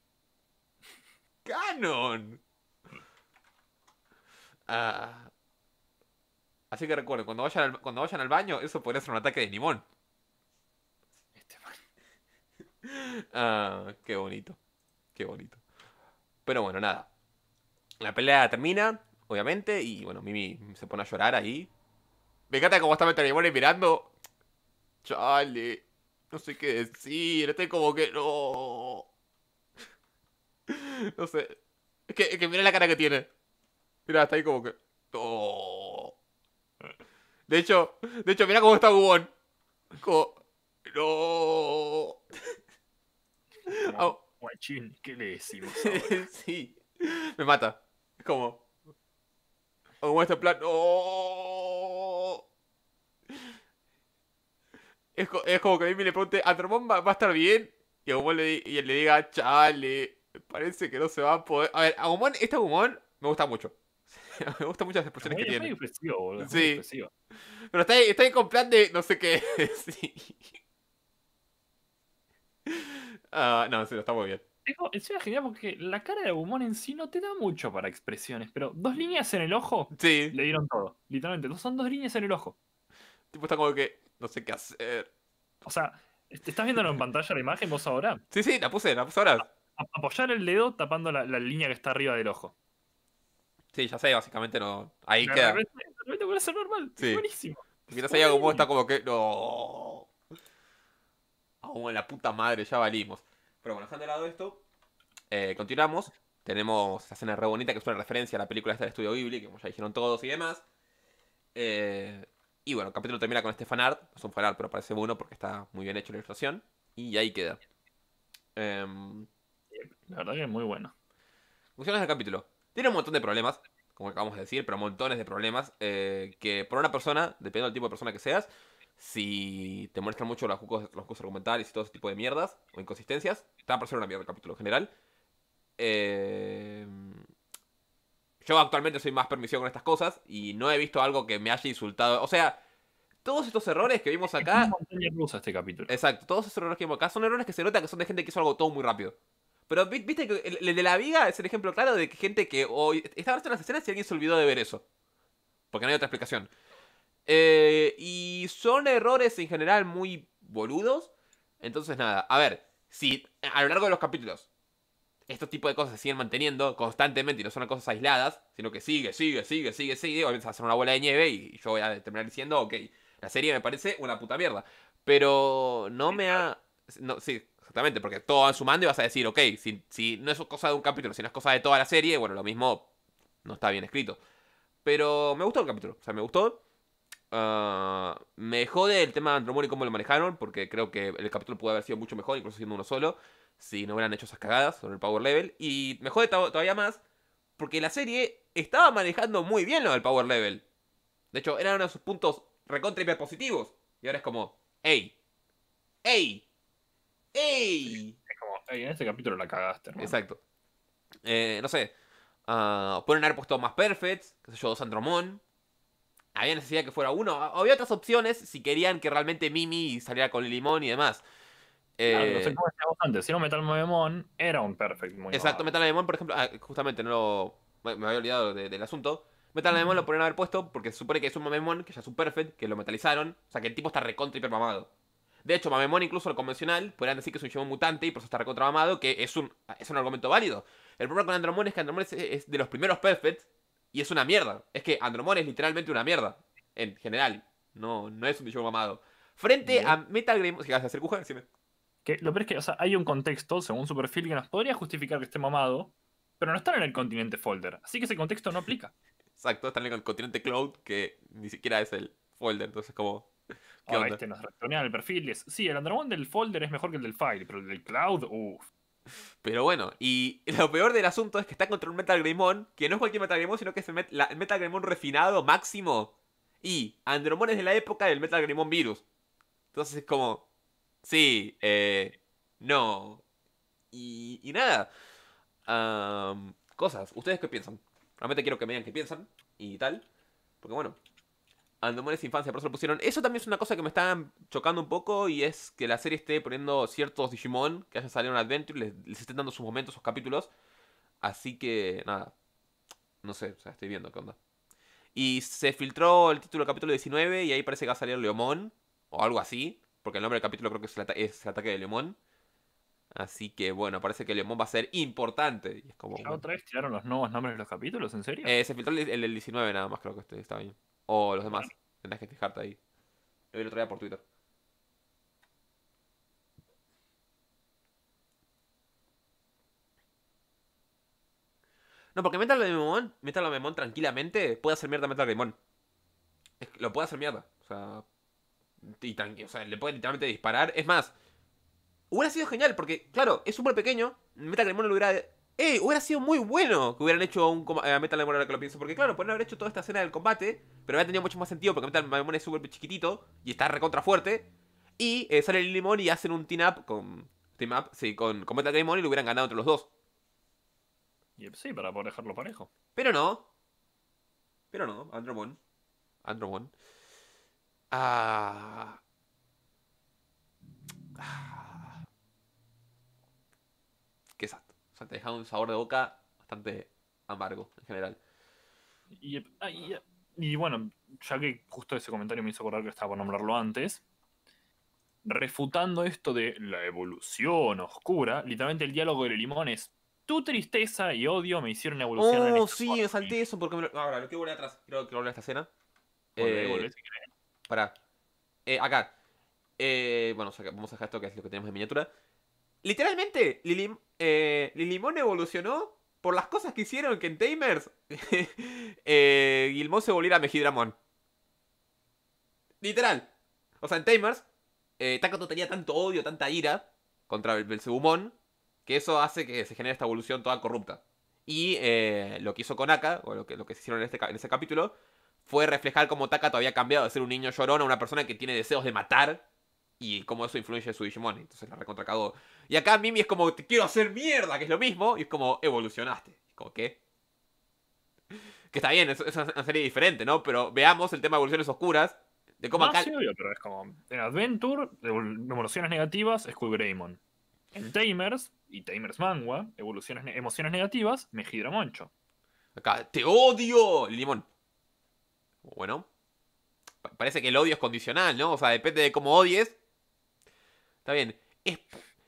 Canon. Ah. Así que recuerden, cuando vayan, al, cuando vayan al baño, eso puede ser un ataque de Nimón. <laughs> ah, qué bonito. Qué bonito. Pero bueno, nada. La pelea termina, obviamente, y bueno, Mimi se pone a llorar ahí. Me encanta cómo está Metanimone mirando. Charlie no sé qué decir. Estoy como que no. <laughs> No sé. Es que, mira la cara que tiene. Mira, está ahí como que. No. De hecho, de hecho, mira cómo está Bubón. Como. No. ¿qué le decimos? <laughs> sí, me mata. Es como. Como oh, este plan. Oh. Es, como que a mí me le pregunte: ¿A va, a estar bien? Y a le, le diga: Chale, parece que no se va a poder. A ver, a este Agumon me gusta mucho. <laughs> me gustan muchas expresiones que tiene. Boludo, sí. Pero está ahí, está ahí con plan de no sé qué. <laughs> sí. Ah, no, en serio, está muy bien. En es genial porque la cara de Agumon en sí no te da mucho para expresiones, pero dos líneas en el ojo sí. le dieron todo. Literalmente, son dos líneas en el ojo. Tipo, está como que no sé qué hacer. O sea, ¿estás viendo en pantalla la imagen vos ahora? Sí, sí, la puse, la puse ahora. apoyar el dedo tapando la, línea que está arriba del ojo. Sí, ya sé, básicamente no. Ahí queda. Realmente, puede ser normal. Sí. buenísimo. Miras ahí está como que. No aún en la puta madre, ya valimos. Pero bueno, dejando de lado esto, eh, continuamos. Tenemos esa escena re bonita que es una referencia a la película esta del estudio Ghibli, que como ya dijeron todos y demás. Eh, y bueno, el capítulo termina con este fanart. es un fanart, pero parece bueno porque está muy bien hecho la ilustración. Y ahí queda. Em, la verdad que es muy bueno. Funciones del capítulo. Tiene un montón de problemas, como acabamos de decir, pero montones de problemas. Eh, que por una persona, dependiendo del tipo de persona que seas, si te muestran mucho los juegos argumentales y todo ese tipo de mierdas o inconsistencias, te va a parecer una mierda el capítulo general. Eh, yo actualmente soy más permisivo con estas cosas y no he visto algo que me haya insultado. O sea, todos estos errores que vimos acá. este capítulo. Exacto, todos esos errores que vimos acá son errores que se nota que son de gente que hizo algo todo muy rápido. Pero viste que el, de la viga es el ejemplo claro de que gente que hoy. Estaba en las escenas y alguien se olvidó de ver eso. Porque no hay otra explicación. Eh, y son errores en general muy boludos. Entonces, nada, a ver, si a lo largo de los capítulos estos tipos de cosas se siguen manteniendo constantemente y no son cosas aisladas, sino que sigue, sigue, sigue, sigue, sigue, o a hacer una bola de nieve y yo voy a terminar diciendo, ok, la serie me parece una puta mierda. Pero no me ha. No, sí, exactamente, porque todo va sumando y vas a decir, ok, si, si no es cosa de un capítulo, sino es cosa de toda la serie, bueno, lo mismo no está bien escrito. Pero me gustó el capítulo, o sea, me gustó. Ah, me jode el tema de Andromon y cómo lo manejaron, porque creo que el capítulo pudo haber sido mucho mejor, incluso siendo uno solo, si no hubieran hecho esas cagadas sobre el Power Level. Y me jode todavía más, porque la serie estaba manejando muy bien lo del Power Level. De hecho, eran uno de sus puntos recontra y positivos. Y ahora es como, ¡Ey! ¡Ey! ¡Ey! Es como, ¡Ey! En este capítulo la cagaste, hermano. Exacto. Eh, no sé. Ah, pueden haber puesto más perfects, qué sé yo, dos Andromón había necesidad que fuera uno. Había otras opciones si querían que realmente Mimi saliera con limón y demás. Eh, antes, si no Metal Mamemon, era un perfect muy Exacto, Metal Mamemon, por ejemplo, ah, justamente no lo, me había olvidado del asunto. Metal Mamemon lo podrían haber puesto porque se supone que es un Mamemon, que ya es un perfect, que lo metalizaron, o sea que el tipo está recontra hiper mamado. De hecho, Mamemon incluso el convencional, podrían decir que es un Shimon mutante y por eso está recontra mamado, que es un, es un argumento válido. El problema con Andromon es que Andromon es, es de los primeros perfects y es una mierda. Es que Andromon es literalmente una mierda. En general. No, no es un video mamado. Frente a Metal si vas a hacer, Que lo peor es que o sea, hay un contexto, según su perfil, que nos podría justificar que esté mamado, pero no están en el continente folder. Así que ese contexto no aplica. Exacto, están en el continente cloud, que ni siquiera es el folder. Entonces, como... ¿qué ah, Este, nos el perfil. Es... Sí, el Andromon del folder es mejor que el del file, pero el del cloud, uff. Pero bueno, y <laughs> lo peor del asunto es que está contra un Metal Grimon, que no es cualquier Metal Greymon, sino que es el, Metal Grimon refinado máximo. Y Andromon es de la época del Metal Grimon virus. Entonces es como, sí, eh, no. Y, y nada. cosas, ¿ustedes qué piensan? Realmente quiero que me digan qué piensan y tal. Porque bueno, de Infancia, por eso lo pusieron. Eso también es una cosa que me está chocando un poco y es que la serie esté poniendo ciertos Digimon que hayan salido en Adventure, les, les estén dando sus momentos, sus capítulos. Así que, nada. No sé, o sea, estoy viendo qué onda. Y se filtró el título del capítulo 19 y ahí parece que va a salir Leomón o algo así, porque el nombre del capítulo creo que es el ataque de Leomón. Así que bueno, parece que Lemon va a ser importante. Y es como, otra vez tiraron los nuevos nombres de los capítulos? ¿En serio? Eh, se filtró el, 19 nada más, creo que este, está bien. O los demás. Tendrás que fijarte ahí. Lo vi el otro día por Twitter. No, porque Metal Demon, a Memón tranquilamente puede hacer mierda a Metal Lemon lo puede hacer mierda. O sea, o sea, le puede literalmente disparar. Es más, Hubiera sido genial, porque, claro, es súper pequeño. Metal Armor lo hubiera. ¡Ey! Hubiera sido muy bueno que hubieran hecho un meta eh, Metal ahora que lo pienso. Porque, claro, pueden haber hecho toda esta escena del combate, pero hubiera tenido mucho más sentido porque Metal es súper chiquitito y está recontra fuerte. Y eh, sale el limón y hacen un team up con. Team up, sí, con, con Metal y lo hubieran ganado entre los dos. Sí, para poder dejarlo parejo. Pero no. Pero no, Andromon Andromon ah. ah. O sea, te deja un sabor de boca bastante amargo en general. Ah, y, bueno, ya que justo ese comentario me hizo acordar que estaba por nombrarlo antes, refutando esto de la evolución oscura, literalmente el diálogo de Limón es tu tristeza y odio me hicieron evolucionar. Oh, este sí, me salté eso porque me lo... ahora lo que volver atrás, Creo que volver a esta escena. Eh, eh, acá. Eh, bueno, vamos a dejar esto que es lo que tenemos de miniatura. Literalmente, Lili eh, Lilimón evolucionó por las cosas que hicieron que en Tamers <laughs> eh, Gilmón se volviera Mejidramón. Literal. O sea, en Tamers, eh, Takato tenía tanto odio, tanta ira contra el Belzebumón, que eso hace que se genere esta evolución toda corrupta. Y eh, lo que hizo con o lo que, lo que se hicieron en, este, en ese capítulo, fue reflejar cómo Takato había cambiado de ser un niño llorón a una persona que tiene deseos de matar y cómo eso influye en su Digimon. Entonces la recontra cagó. Y acá Mimi es como, te quiero hacer mierda, que es lo mismo. Y es como, evolucionaste. como, ¿qué? <laughs> Que está bien, es, una serie diferente, ¿no? Pero veamos el tema de evoluciones oscuras. De cómo ah, acá... es en Adventure, evoluciones negativas, Cool Greymon. En mm. Tamers y Tamers Mangua, evoluciones emociones negativas, Mejidra Moncho. Acá, te odio, Limón. Bueno, parece que el odio es condicional, ¿no? O sea, depende de cómo odies, Está bien. Es,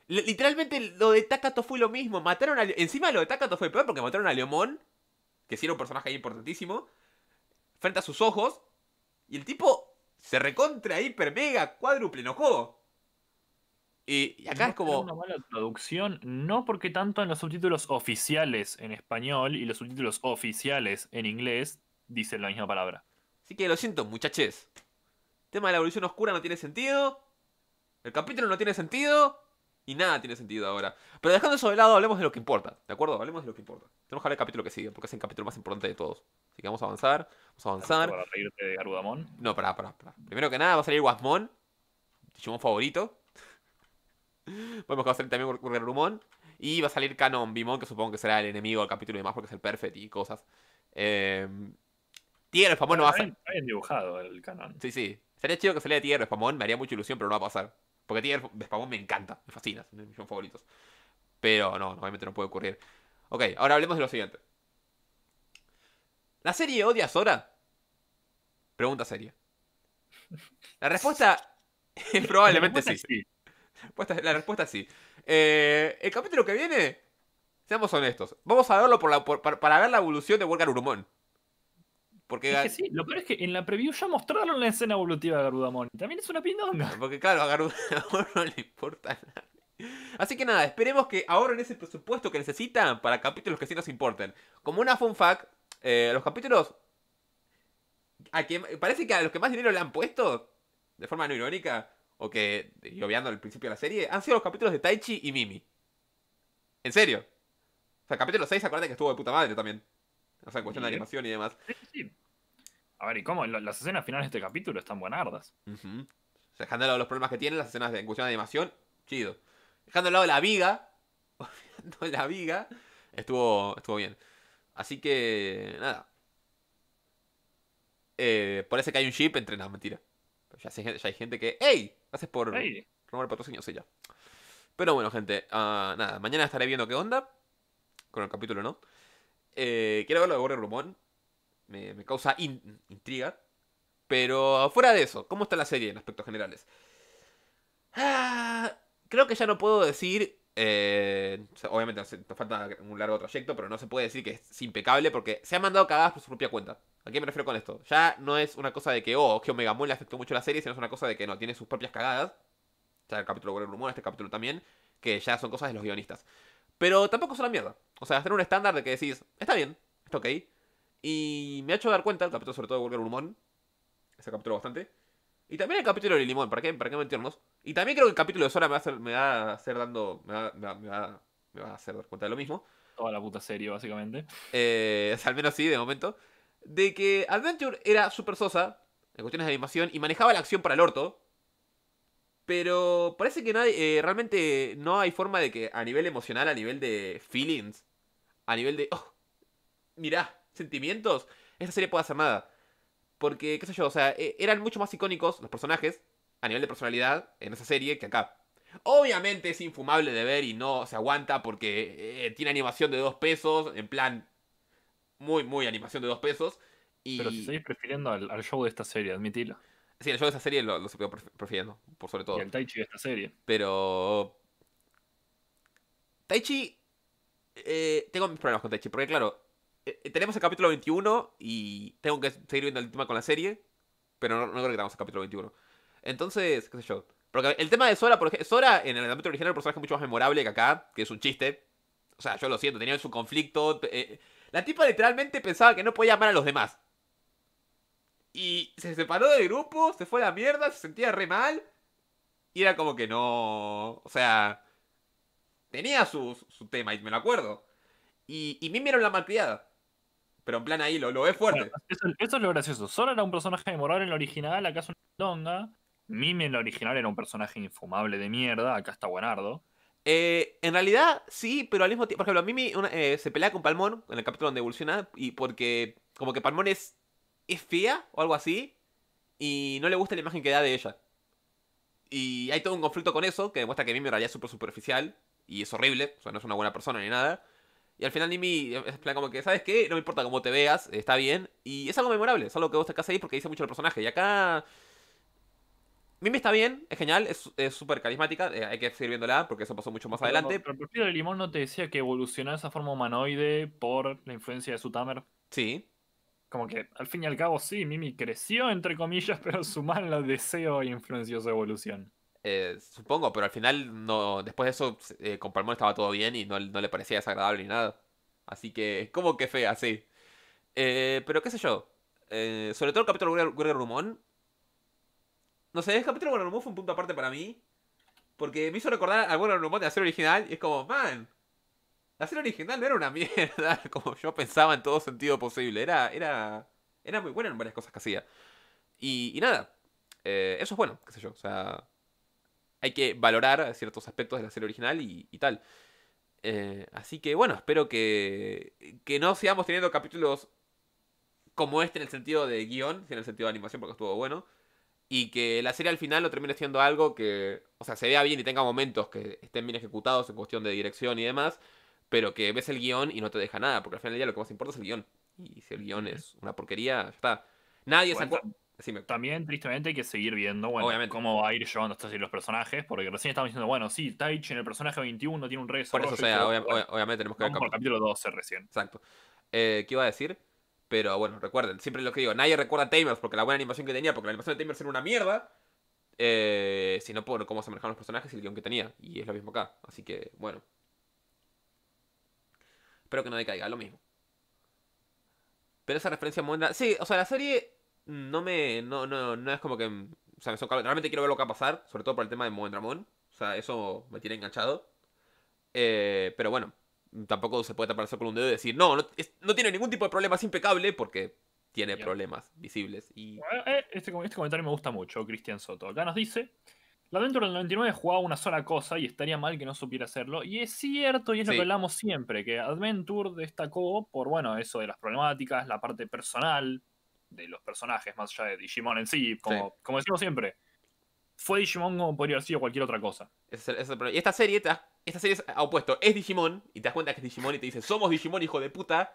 literalmente lo de Takato fue lo mismo. Mataron a, Encima lo de Takato fue peor porque mataron a Leomón, que si era un personaje importantísimo, frente a sus ojos. Y el tipo se recontra hiper mega cuádruple enojó. Y, y acá es como. Una mala traducción, no porque tanto en los subtítulos oficiales en español y los subtítulos oficiales en inglés dicen la misma palabra. Así que lo siento, muchaches. tema de la evolución oscura no tiene sentido. El capítulo no tiene sentido y nada tiene sentido ahora. Pero dejando eso de lado, hablemos de lo que importa, ¿de acuerdo? Hablemos de lo que importa. Tenemos que hablar del capítulo que sigue, porque es el capítulo más importante de todos. Así que vamos a avanzar, vamos a avanzar. ¿Para reírte de Garudamón? No, pará, pará, Primero que nada va a salir Guasmón, Digimon favorito. Vamos que va a salir también Rumón Y va a salir Canon Bimon, que supongo que será el enemigo del capítulo y demás, porque es el perfect y cosas. Eh... Tierra Spamón no va a salir. dibujado el Canon. Sí, sí. Sería chido que saliera Tierra Spamón, me haría mucha ilusión, pero no va a pasar. Porque Tiger de me encanta, me fascina, es uno mis favoritos. Pero no, obviamente no puede ocurrir. Ok, ahora hablemos de lo siguiente. ¿La serie odia a Sora? Pregunta seria. La respuesta <laughs> probablemente sí. La respuesta es sí. Eh, el capítulo que viene, seamos honestos, vamos a verlo para, ver la evolución de Volgar Urumón. Porque lo peor es que en la preview ya mostraron la escena evolutiva de Garudamon. También es una pindonga. Porque claro, a Garudamon <laughs> no le importa nada. Así que nada, esperemos que ahorren ese presupuesto que necesitan para capítulos que sí nos importen. Como una fun fact, eh, los capítulos. A parece que a los que más dinero le han puesto, de forma no irónica, o que, y obviando el principio de la serie, han sido los capítulos de Taichi y Mimi. En serio. O sea, capítulo 6, acuérdate que estuvo de puta madre también. O sea, en cuestión de animación y demás. A ver, ¿y cómo? Las escenas finales de este capítulo están buenardas. Dejando de lado los problemas que tienen las escenas de, en cuestión de animación, chido. Dejando de lado la viga, <laughs> la viga, estuvo, estuvo bien. Así que, nada. Eh, parece que hay un ship entre... nada, mentira. Ya, hay gente que... ¡Ey! Gracias por hey. patrocinio, ya. Pero bueno, gente, ah, nada, mañana estaré viendo qué onda. Con el capítulo, ¿no? Eh, quiero verlo de Gordo Rumón. Me, causa intriga. Pero fuera de eso, ¿cómo está la serie en aspectos generales? Ah, creo que ya no puedo decir. Eh, obviamente nos falta un largo trayecto, pero no se puede decir que es impecable porque se han mandado cagadas por su propia cuenta. ¿A qué me refiero con esto? Ya no es una cosa de que, oh, que Omega Moon le afectó mucho la serie, sino es una cosa de que no, tiene sus propias cagadas. O el capítulo de Rumón este capítulo también, que ya son cosas de los guionistas. Pero tampoco es una mierda. O sea, hacer un estándar de que decís, está bien, está ok. Y me ha hecho dar cuenta el capítulo sobre todo de Walker Limón. Ese capítulo bastante. Y también el capítulo de Limón, ¿para qué, ¿para qué mentirnos? Y también creo que el capítulo de Sora me va a hacer, me hacer dando. Me va, a hacer dar cuenta de lo mismo. Toda la puta serie, básicamente. Eh, <laughs> al menos sí, de momento. De que Adventure era súper sosa en cuestiones de animación y manejaba la acción para el orto. Pero parece que nadie, eh, realmente no hay forma de que a nivel emocional, a nivel de feelings, a nivel de, oh, mirá, sentimientos, esta serie puede hacer nada. Porque, qué sé yo, o sea, e, eran mucho más icónicos los personajes a nivel de personalidad en esa serie que acá. Obviamente es infumable de ver y no se aguanta porque eh, eh, tiene animación de dos pesos, en plan, muy, muy animación de dos pesos. Pero si seguís prefiriendo al, show de esta serie, admitilo. Sí, el show de esta serie lo, lo sigo prefiriendo, por sobre todo. Y el Taichi de esta serie. Pero. Taichi eh, tengo mis problemas con Techi, porque claro, eh, eh, tenemos el capítulo 21 y tengo que seguir viendo el tema con la serie, pero no, creo que tengamos el capítulo 21. Entonces, qué sé yo. Porque el tema de Sora, por ejemplo, Sora en el ámbito original es un personaje mucho más memorable que acá, que es un chiste. O sea, yo lo siento, tenía su conflicto. la tipa literalmente pensaba que no podía amar a los demás. Y se separó del grupo, se fue a la mierda, se sentía re mal. Y era como que no. O sea tenía su, tema y me lo acuerdo. Y, y Mimi era la malcriada. Pero en plan ahí lo, lo fuerte. eso, es lo gracioso. Solo era un personaje memorable en la original, acá es una longa. Mimi en la original era un personaje infumable de mierda, acá está Buenardo. Eh, en realidad, sí, pero al mismo tiempo. Por ejemplo, Mimi eh, se pelea con Palmón en el capítulo donde evoluciona. Y porque. Como que Palmón es. es fea o algo así. Y no le gusta la imagen que da de ella. Y hay todo un conflicto con eso, que demuestra que Mimi en realidad es súper superficial. Y es horrible, o sea, no es una buena persona ni nada. Y al final Mimi es plan como que, ¿sabes qué? No me importa cómo te veas, está bien. Y es algo memorable, es algo que vos te ahí porque dice mucho el personaje. Y acá... Mimi está bien, es genial, es súper carismática, eh, hay que seguir viéndola porque eso pasó mucho más adelante. Pero, pero el Limón no te decía que evolucionó esa forma humanoide por la influencia de su Tamer. Sí. Como que al fin y al cabo sí, Mimi creció entre comillas, <laughs> pero su mal deseo influenció su evolución. Eh, supongo, pero al final no. Después de eso, eh, con Palmón estaba todo bien y no, le parecía desagradable ni nada. Así que, como que fea, sí. Eh, pero qué sé yo. sobre todo el capítulo Gregory Rumón. No sé, el capítulo Gregory Rumón fue un punto aparte para mí. Porque me hizo recordar al Gregory Rumón de serie Original. Y es como, man. La serie original no era una <laughs> mierda, como yo pensaba en todo sentido posible. Era, era, era muy buena en varias cosas que hacía. Y, nada, eso es bueno, qué sé yo. O sea, hay que valorar ciertos aspectos de la serie original y, tal. Eh, así que bueno, espero que, que no sigamos teniendo capítulos como este en el sentido de guión, en el sentido de animación, porque estuvo bueno. Y que la serie al final lo termine siendo algo que, o sea, se vea bien y tenga momentos que estén bien ejecutados en cuestión de dirección y demás, pero que ves el guión y no te deja nada, porque al final del día lo que más importa es el guión. Y si el guión es una porquería, ya está. Nadie se también, tristemente, hay que seguir viendo bueno, cómo va a ir llevando estos los personajes, porque recién estamos diciendo, bueno, sí, Taichi en el personaje 21 tiene un re Por eso, o sea, obviamente tenemos que ver. Por el capítulo 12 recién. Exacto. Eh, ¿Qué iba a decir? Pero bueno, recuerden, siempre lo que digo, nadie recuerda Tamers porque la buena animación que tenía, porque la animación de Tamers era una mierda, eh, sino por cómo se manejaban los personajes y el guión que tenía. Y es lo mismo acá, así que bueno. Espero que no decaiga, lo mismo. Pero esa referencia buena. Sí, o sea, la serie no me. No, no, es como que. Mm, o sea, realmente quiero ver lo que va a pasar, sobre todo por el tema de Moen Ramón. O sea, eso me tiene enganchado. Eh, pero bueno, tampoco se puede tapar con un dedo y decir, no, no, tiene ningún tipo de problema, es impecable, porque tiene problemas visibles. Y... Eh, este, este, comentario me gusta mucho, Cristian Soto. Acá nos dice. La Adventure del 99 jugaba una sola cosa y estaría mal que no supiera hacerlo. Y es cierto, y es lo que hablamos siempre, que Adventure destacó por, bueno, eso de las problemáticas, la parte personal, de los personajes, más allá de Digimon en sí, como, decimos siempre. Fue Digimon o podría haber sido cualquier otra cosa. y esta serie, esta serie es opuesto, es Digimon, y te das cuenta que es Digimon y te dice, somos Digimon, hijo de puta.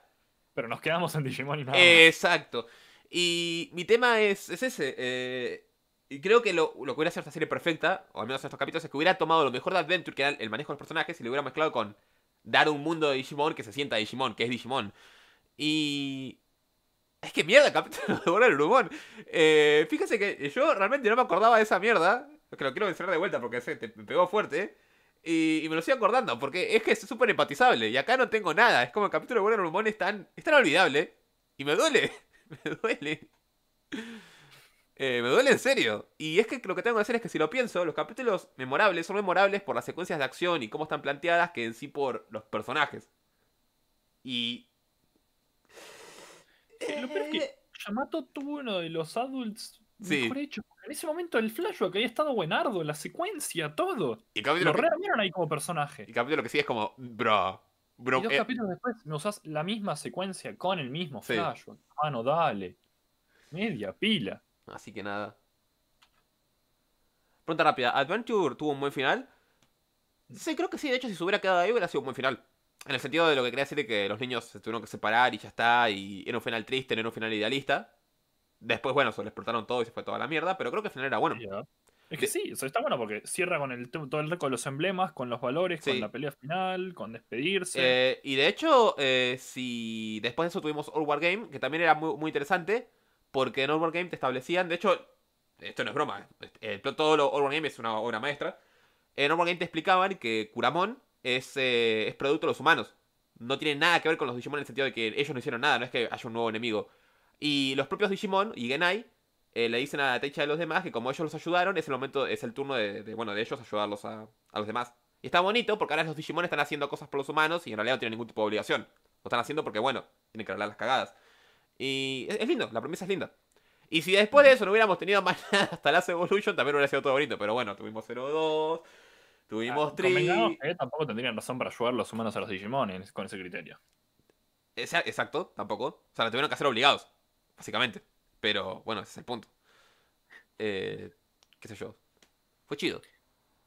Pero nos quedamos en Digimon y nada. Más. Exacto. Y mi tema es, ese. Eh, y creo que lo, lo que hubiera sido esta serie perfecta, o al menos en estos capítulos, es que hubiera tomado lo mejor de Adventure, que era el manejo de los personajes, y lo hubiera mezclado con dar un mundo de Digimon que se sienta Digimon, que es Digimon. Y es que mierda, capítulo de Hora del Brumón. Eh, fíjense que yo realmente no me acordaba de esa mierda. Que lo quiero mencionar de vuelta porque se te pegó fuerte. Y, me lo estoy acordando porque es que es súper empatizable. Y acá no tengo nada. Es como el capítulo de Hora del Brumón es tan, es olvidable. Y me duele. <laughs> me duele. Eh, me duele en serio. Y es que lo que tengo que hacer es que si lo pienso, los capítulos memorables son memorables por las secuencias de acción y cómo están planteadas que en sí por los personajes. Y eh, lo peor es que eh, Yamato tuvo uno de los adults mejor hecho. En ese momento el flashback había estado buenardo, la secuencia, todo. lo que... ahí como personaje. Y capítulo que sigue es como, bro. bro y dos eh. capítulos después me usas la misma secuencia con el mismo sí. flashback. Mano, dale. Media pila. Así que nada. Pregunta rápida. ¿Adventure tuvo un buen final? Mm. Sí, creo que sí. De hecho, si se hubiera quedado ahí, hubiera sido un buen final en el sentido de lo que quería decir de que los niños se tuvieron que separar y ya está, y era un final triste, no era un final idealista. Después, bueno, se lo explotaron todo y se fue toda la mierda, pero creo que el final era bueno. Es que sí, está bueno porque cierra con el todo el reco de los emblemas, con los valores, con la pelea final, con despedirse. Eh, y de hecho, eh, si después de eso tuvimos All War Game, que también era muy, interesante, porque en All War Game te establecían, de hecho, esto no es broma, eh, todo lo All War Game es una obra maestra. En All War Game te explicaban que Kuramon es, eh, es producto de los humanos. No tiene nada que ver con los Digimon en el sentido de que ellos no hicieron nada, no es que haya un nuevo enemigo. Y los propios Digimon y Genai eh, le dicen a la techa de los demás que como ellos los ayudaron, es el momento, es el turno de, bueno, de ellos ayudarlos a, los demás. Y está bonito porque ahora los Digimon están haciendo cosas por los humanos y en realidad no tienen ningún tipo de obligación. Lo están haciendo porque, bueno, tienen que arreglar las cagadas. Y es, lindo, la premisa es linda. Y si después de eso no hubiéramos tenido <laughs> más nada hasta Last Evolution, también hubiera sido todo bonito. Pero bueno, tuvimos 0-2, Ah, Tuvimos tampoco tendrían razón para ayudar los humanos a los Digimon con ese criterio. exacto, tampoco. O sea, lo tuvieron que hacer obligados, básicamente. Pero bueno, ese es el punto. Eh, ¿Qué sé yo? Fue chido.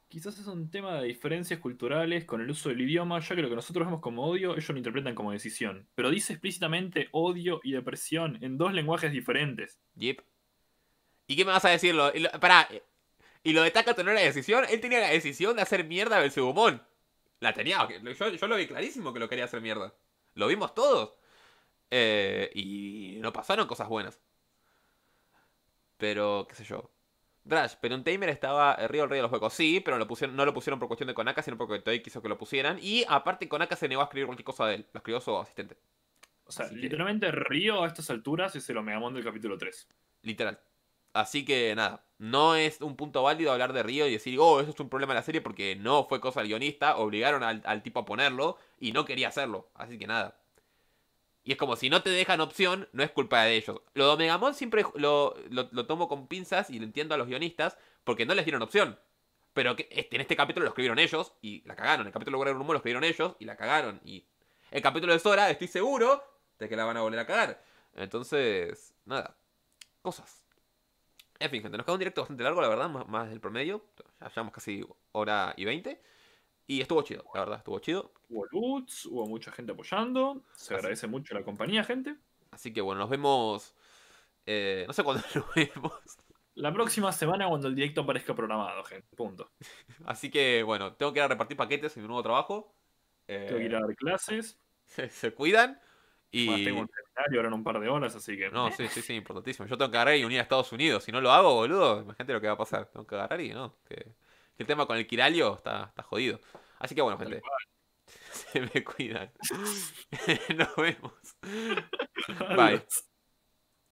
Quizás es un tema de diferencias culturales con el uso del idioma, ya que lo que nosotros vemos como odio, ellos lo interpretan como decisión. Pero dice explícitamente odio y depresión en dos lenguajes diferentes. ¿Y qué me vas a decirlo? Pará, eh, y lo de tener la decisión, él tenía la decisión de hacer mierda del Segumón. La tenía, yo, yo, lo vi clarísimo que lo quería hacer mierda. Lo vimos todos. Eh, y no pasaron cosas buenas. Pero, qué sé yo. Drash, pero en Tamer estaba eh, río el rey de los juegos Sí, pero lo pusieron, no lo pusieron por cuestión de Konaka, sino porque Toei quiso que lo pusieran. Y aparte Konaka se negó a escribir cualquier cosa de él. Lo escribió su asistente. O sea, literalmente Río a estas alturas es el Omegamon del capítulo 3. Literal. Así que nada, no es un punto válido hablar de Río y decir, oh, eso es un problema de la serie porque no fue cosa del guionista, obligaron al, tipo a ponerlo y no quería hacerlo. Así que nada. Y es como si no te dejan opción, no es culpa de ellos. Lo de Omegamon siempre lo, tomo con pinzas y lo entiendo a los guionistas porque no les dieron opción. Pero que este, en este capítulo lo escribieron ellos y la cagaron. El capítulo de Rumor lo escribieron ellos y la cagaron. Y el capítulo de Sora, estoy seguro de que la van a volver a cagar. Entonces, nada. Cosas. En fin, gente, nos quedó un directo bastante largo, la verdad, más, del promedio. Ya llevamos casi hora y veinte. Y estuvo chido, la verdad, estuvo chido. Hubo loots, hubo mucha gente apoyando. Se agradece mucho la compañía, gente. Así que bueno, nos vemos. Eh, no sé cuándo nos <laughs> vemos. La próxima semana cuando el directo aparezca programado, gente. Punto. <laughs> Así que bueno, tengo que ir a repartir paquetes en mi nuevo trabajo. tengo que ir a eh, dar clases. <laughs> se cuidan. Y... tengo un seminario ahora en un par de horas, así que. No, sí, sí, sí, importantísimo. Yo tengo que agarrar y unir a Estados Unidos. Si no lo hago, boludo, imagínate lo que va a pasar. Tengo que agarrar y no. Que... El tema con el kiralio está, está jodido. Así que bueno, gente. <laughs> Se me cuidan. <laughs> Nos vemos. <laughs> Bye.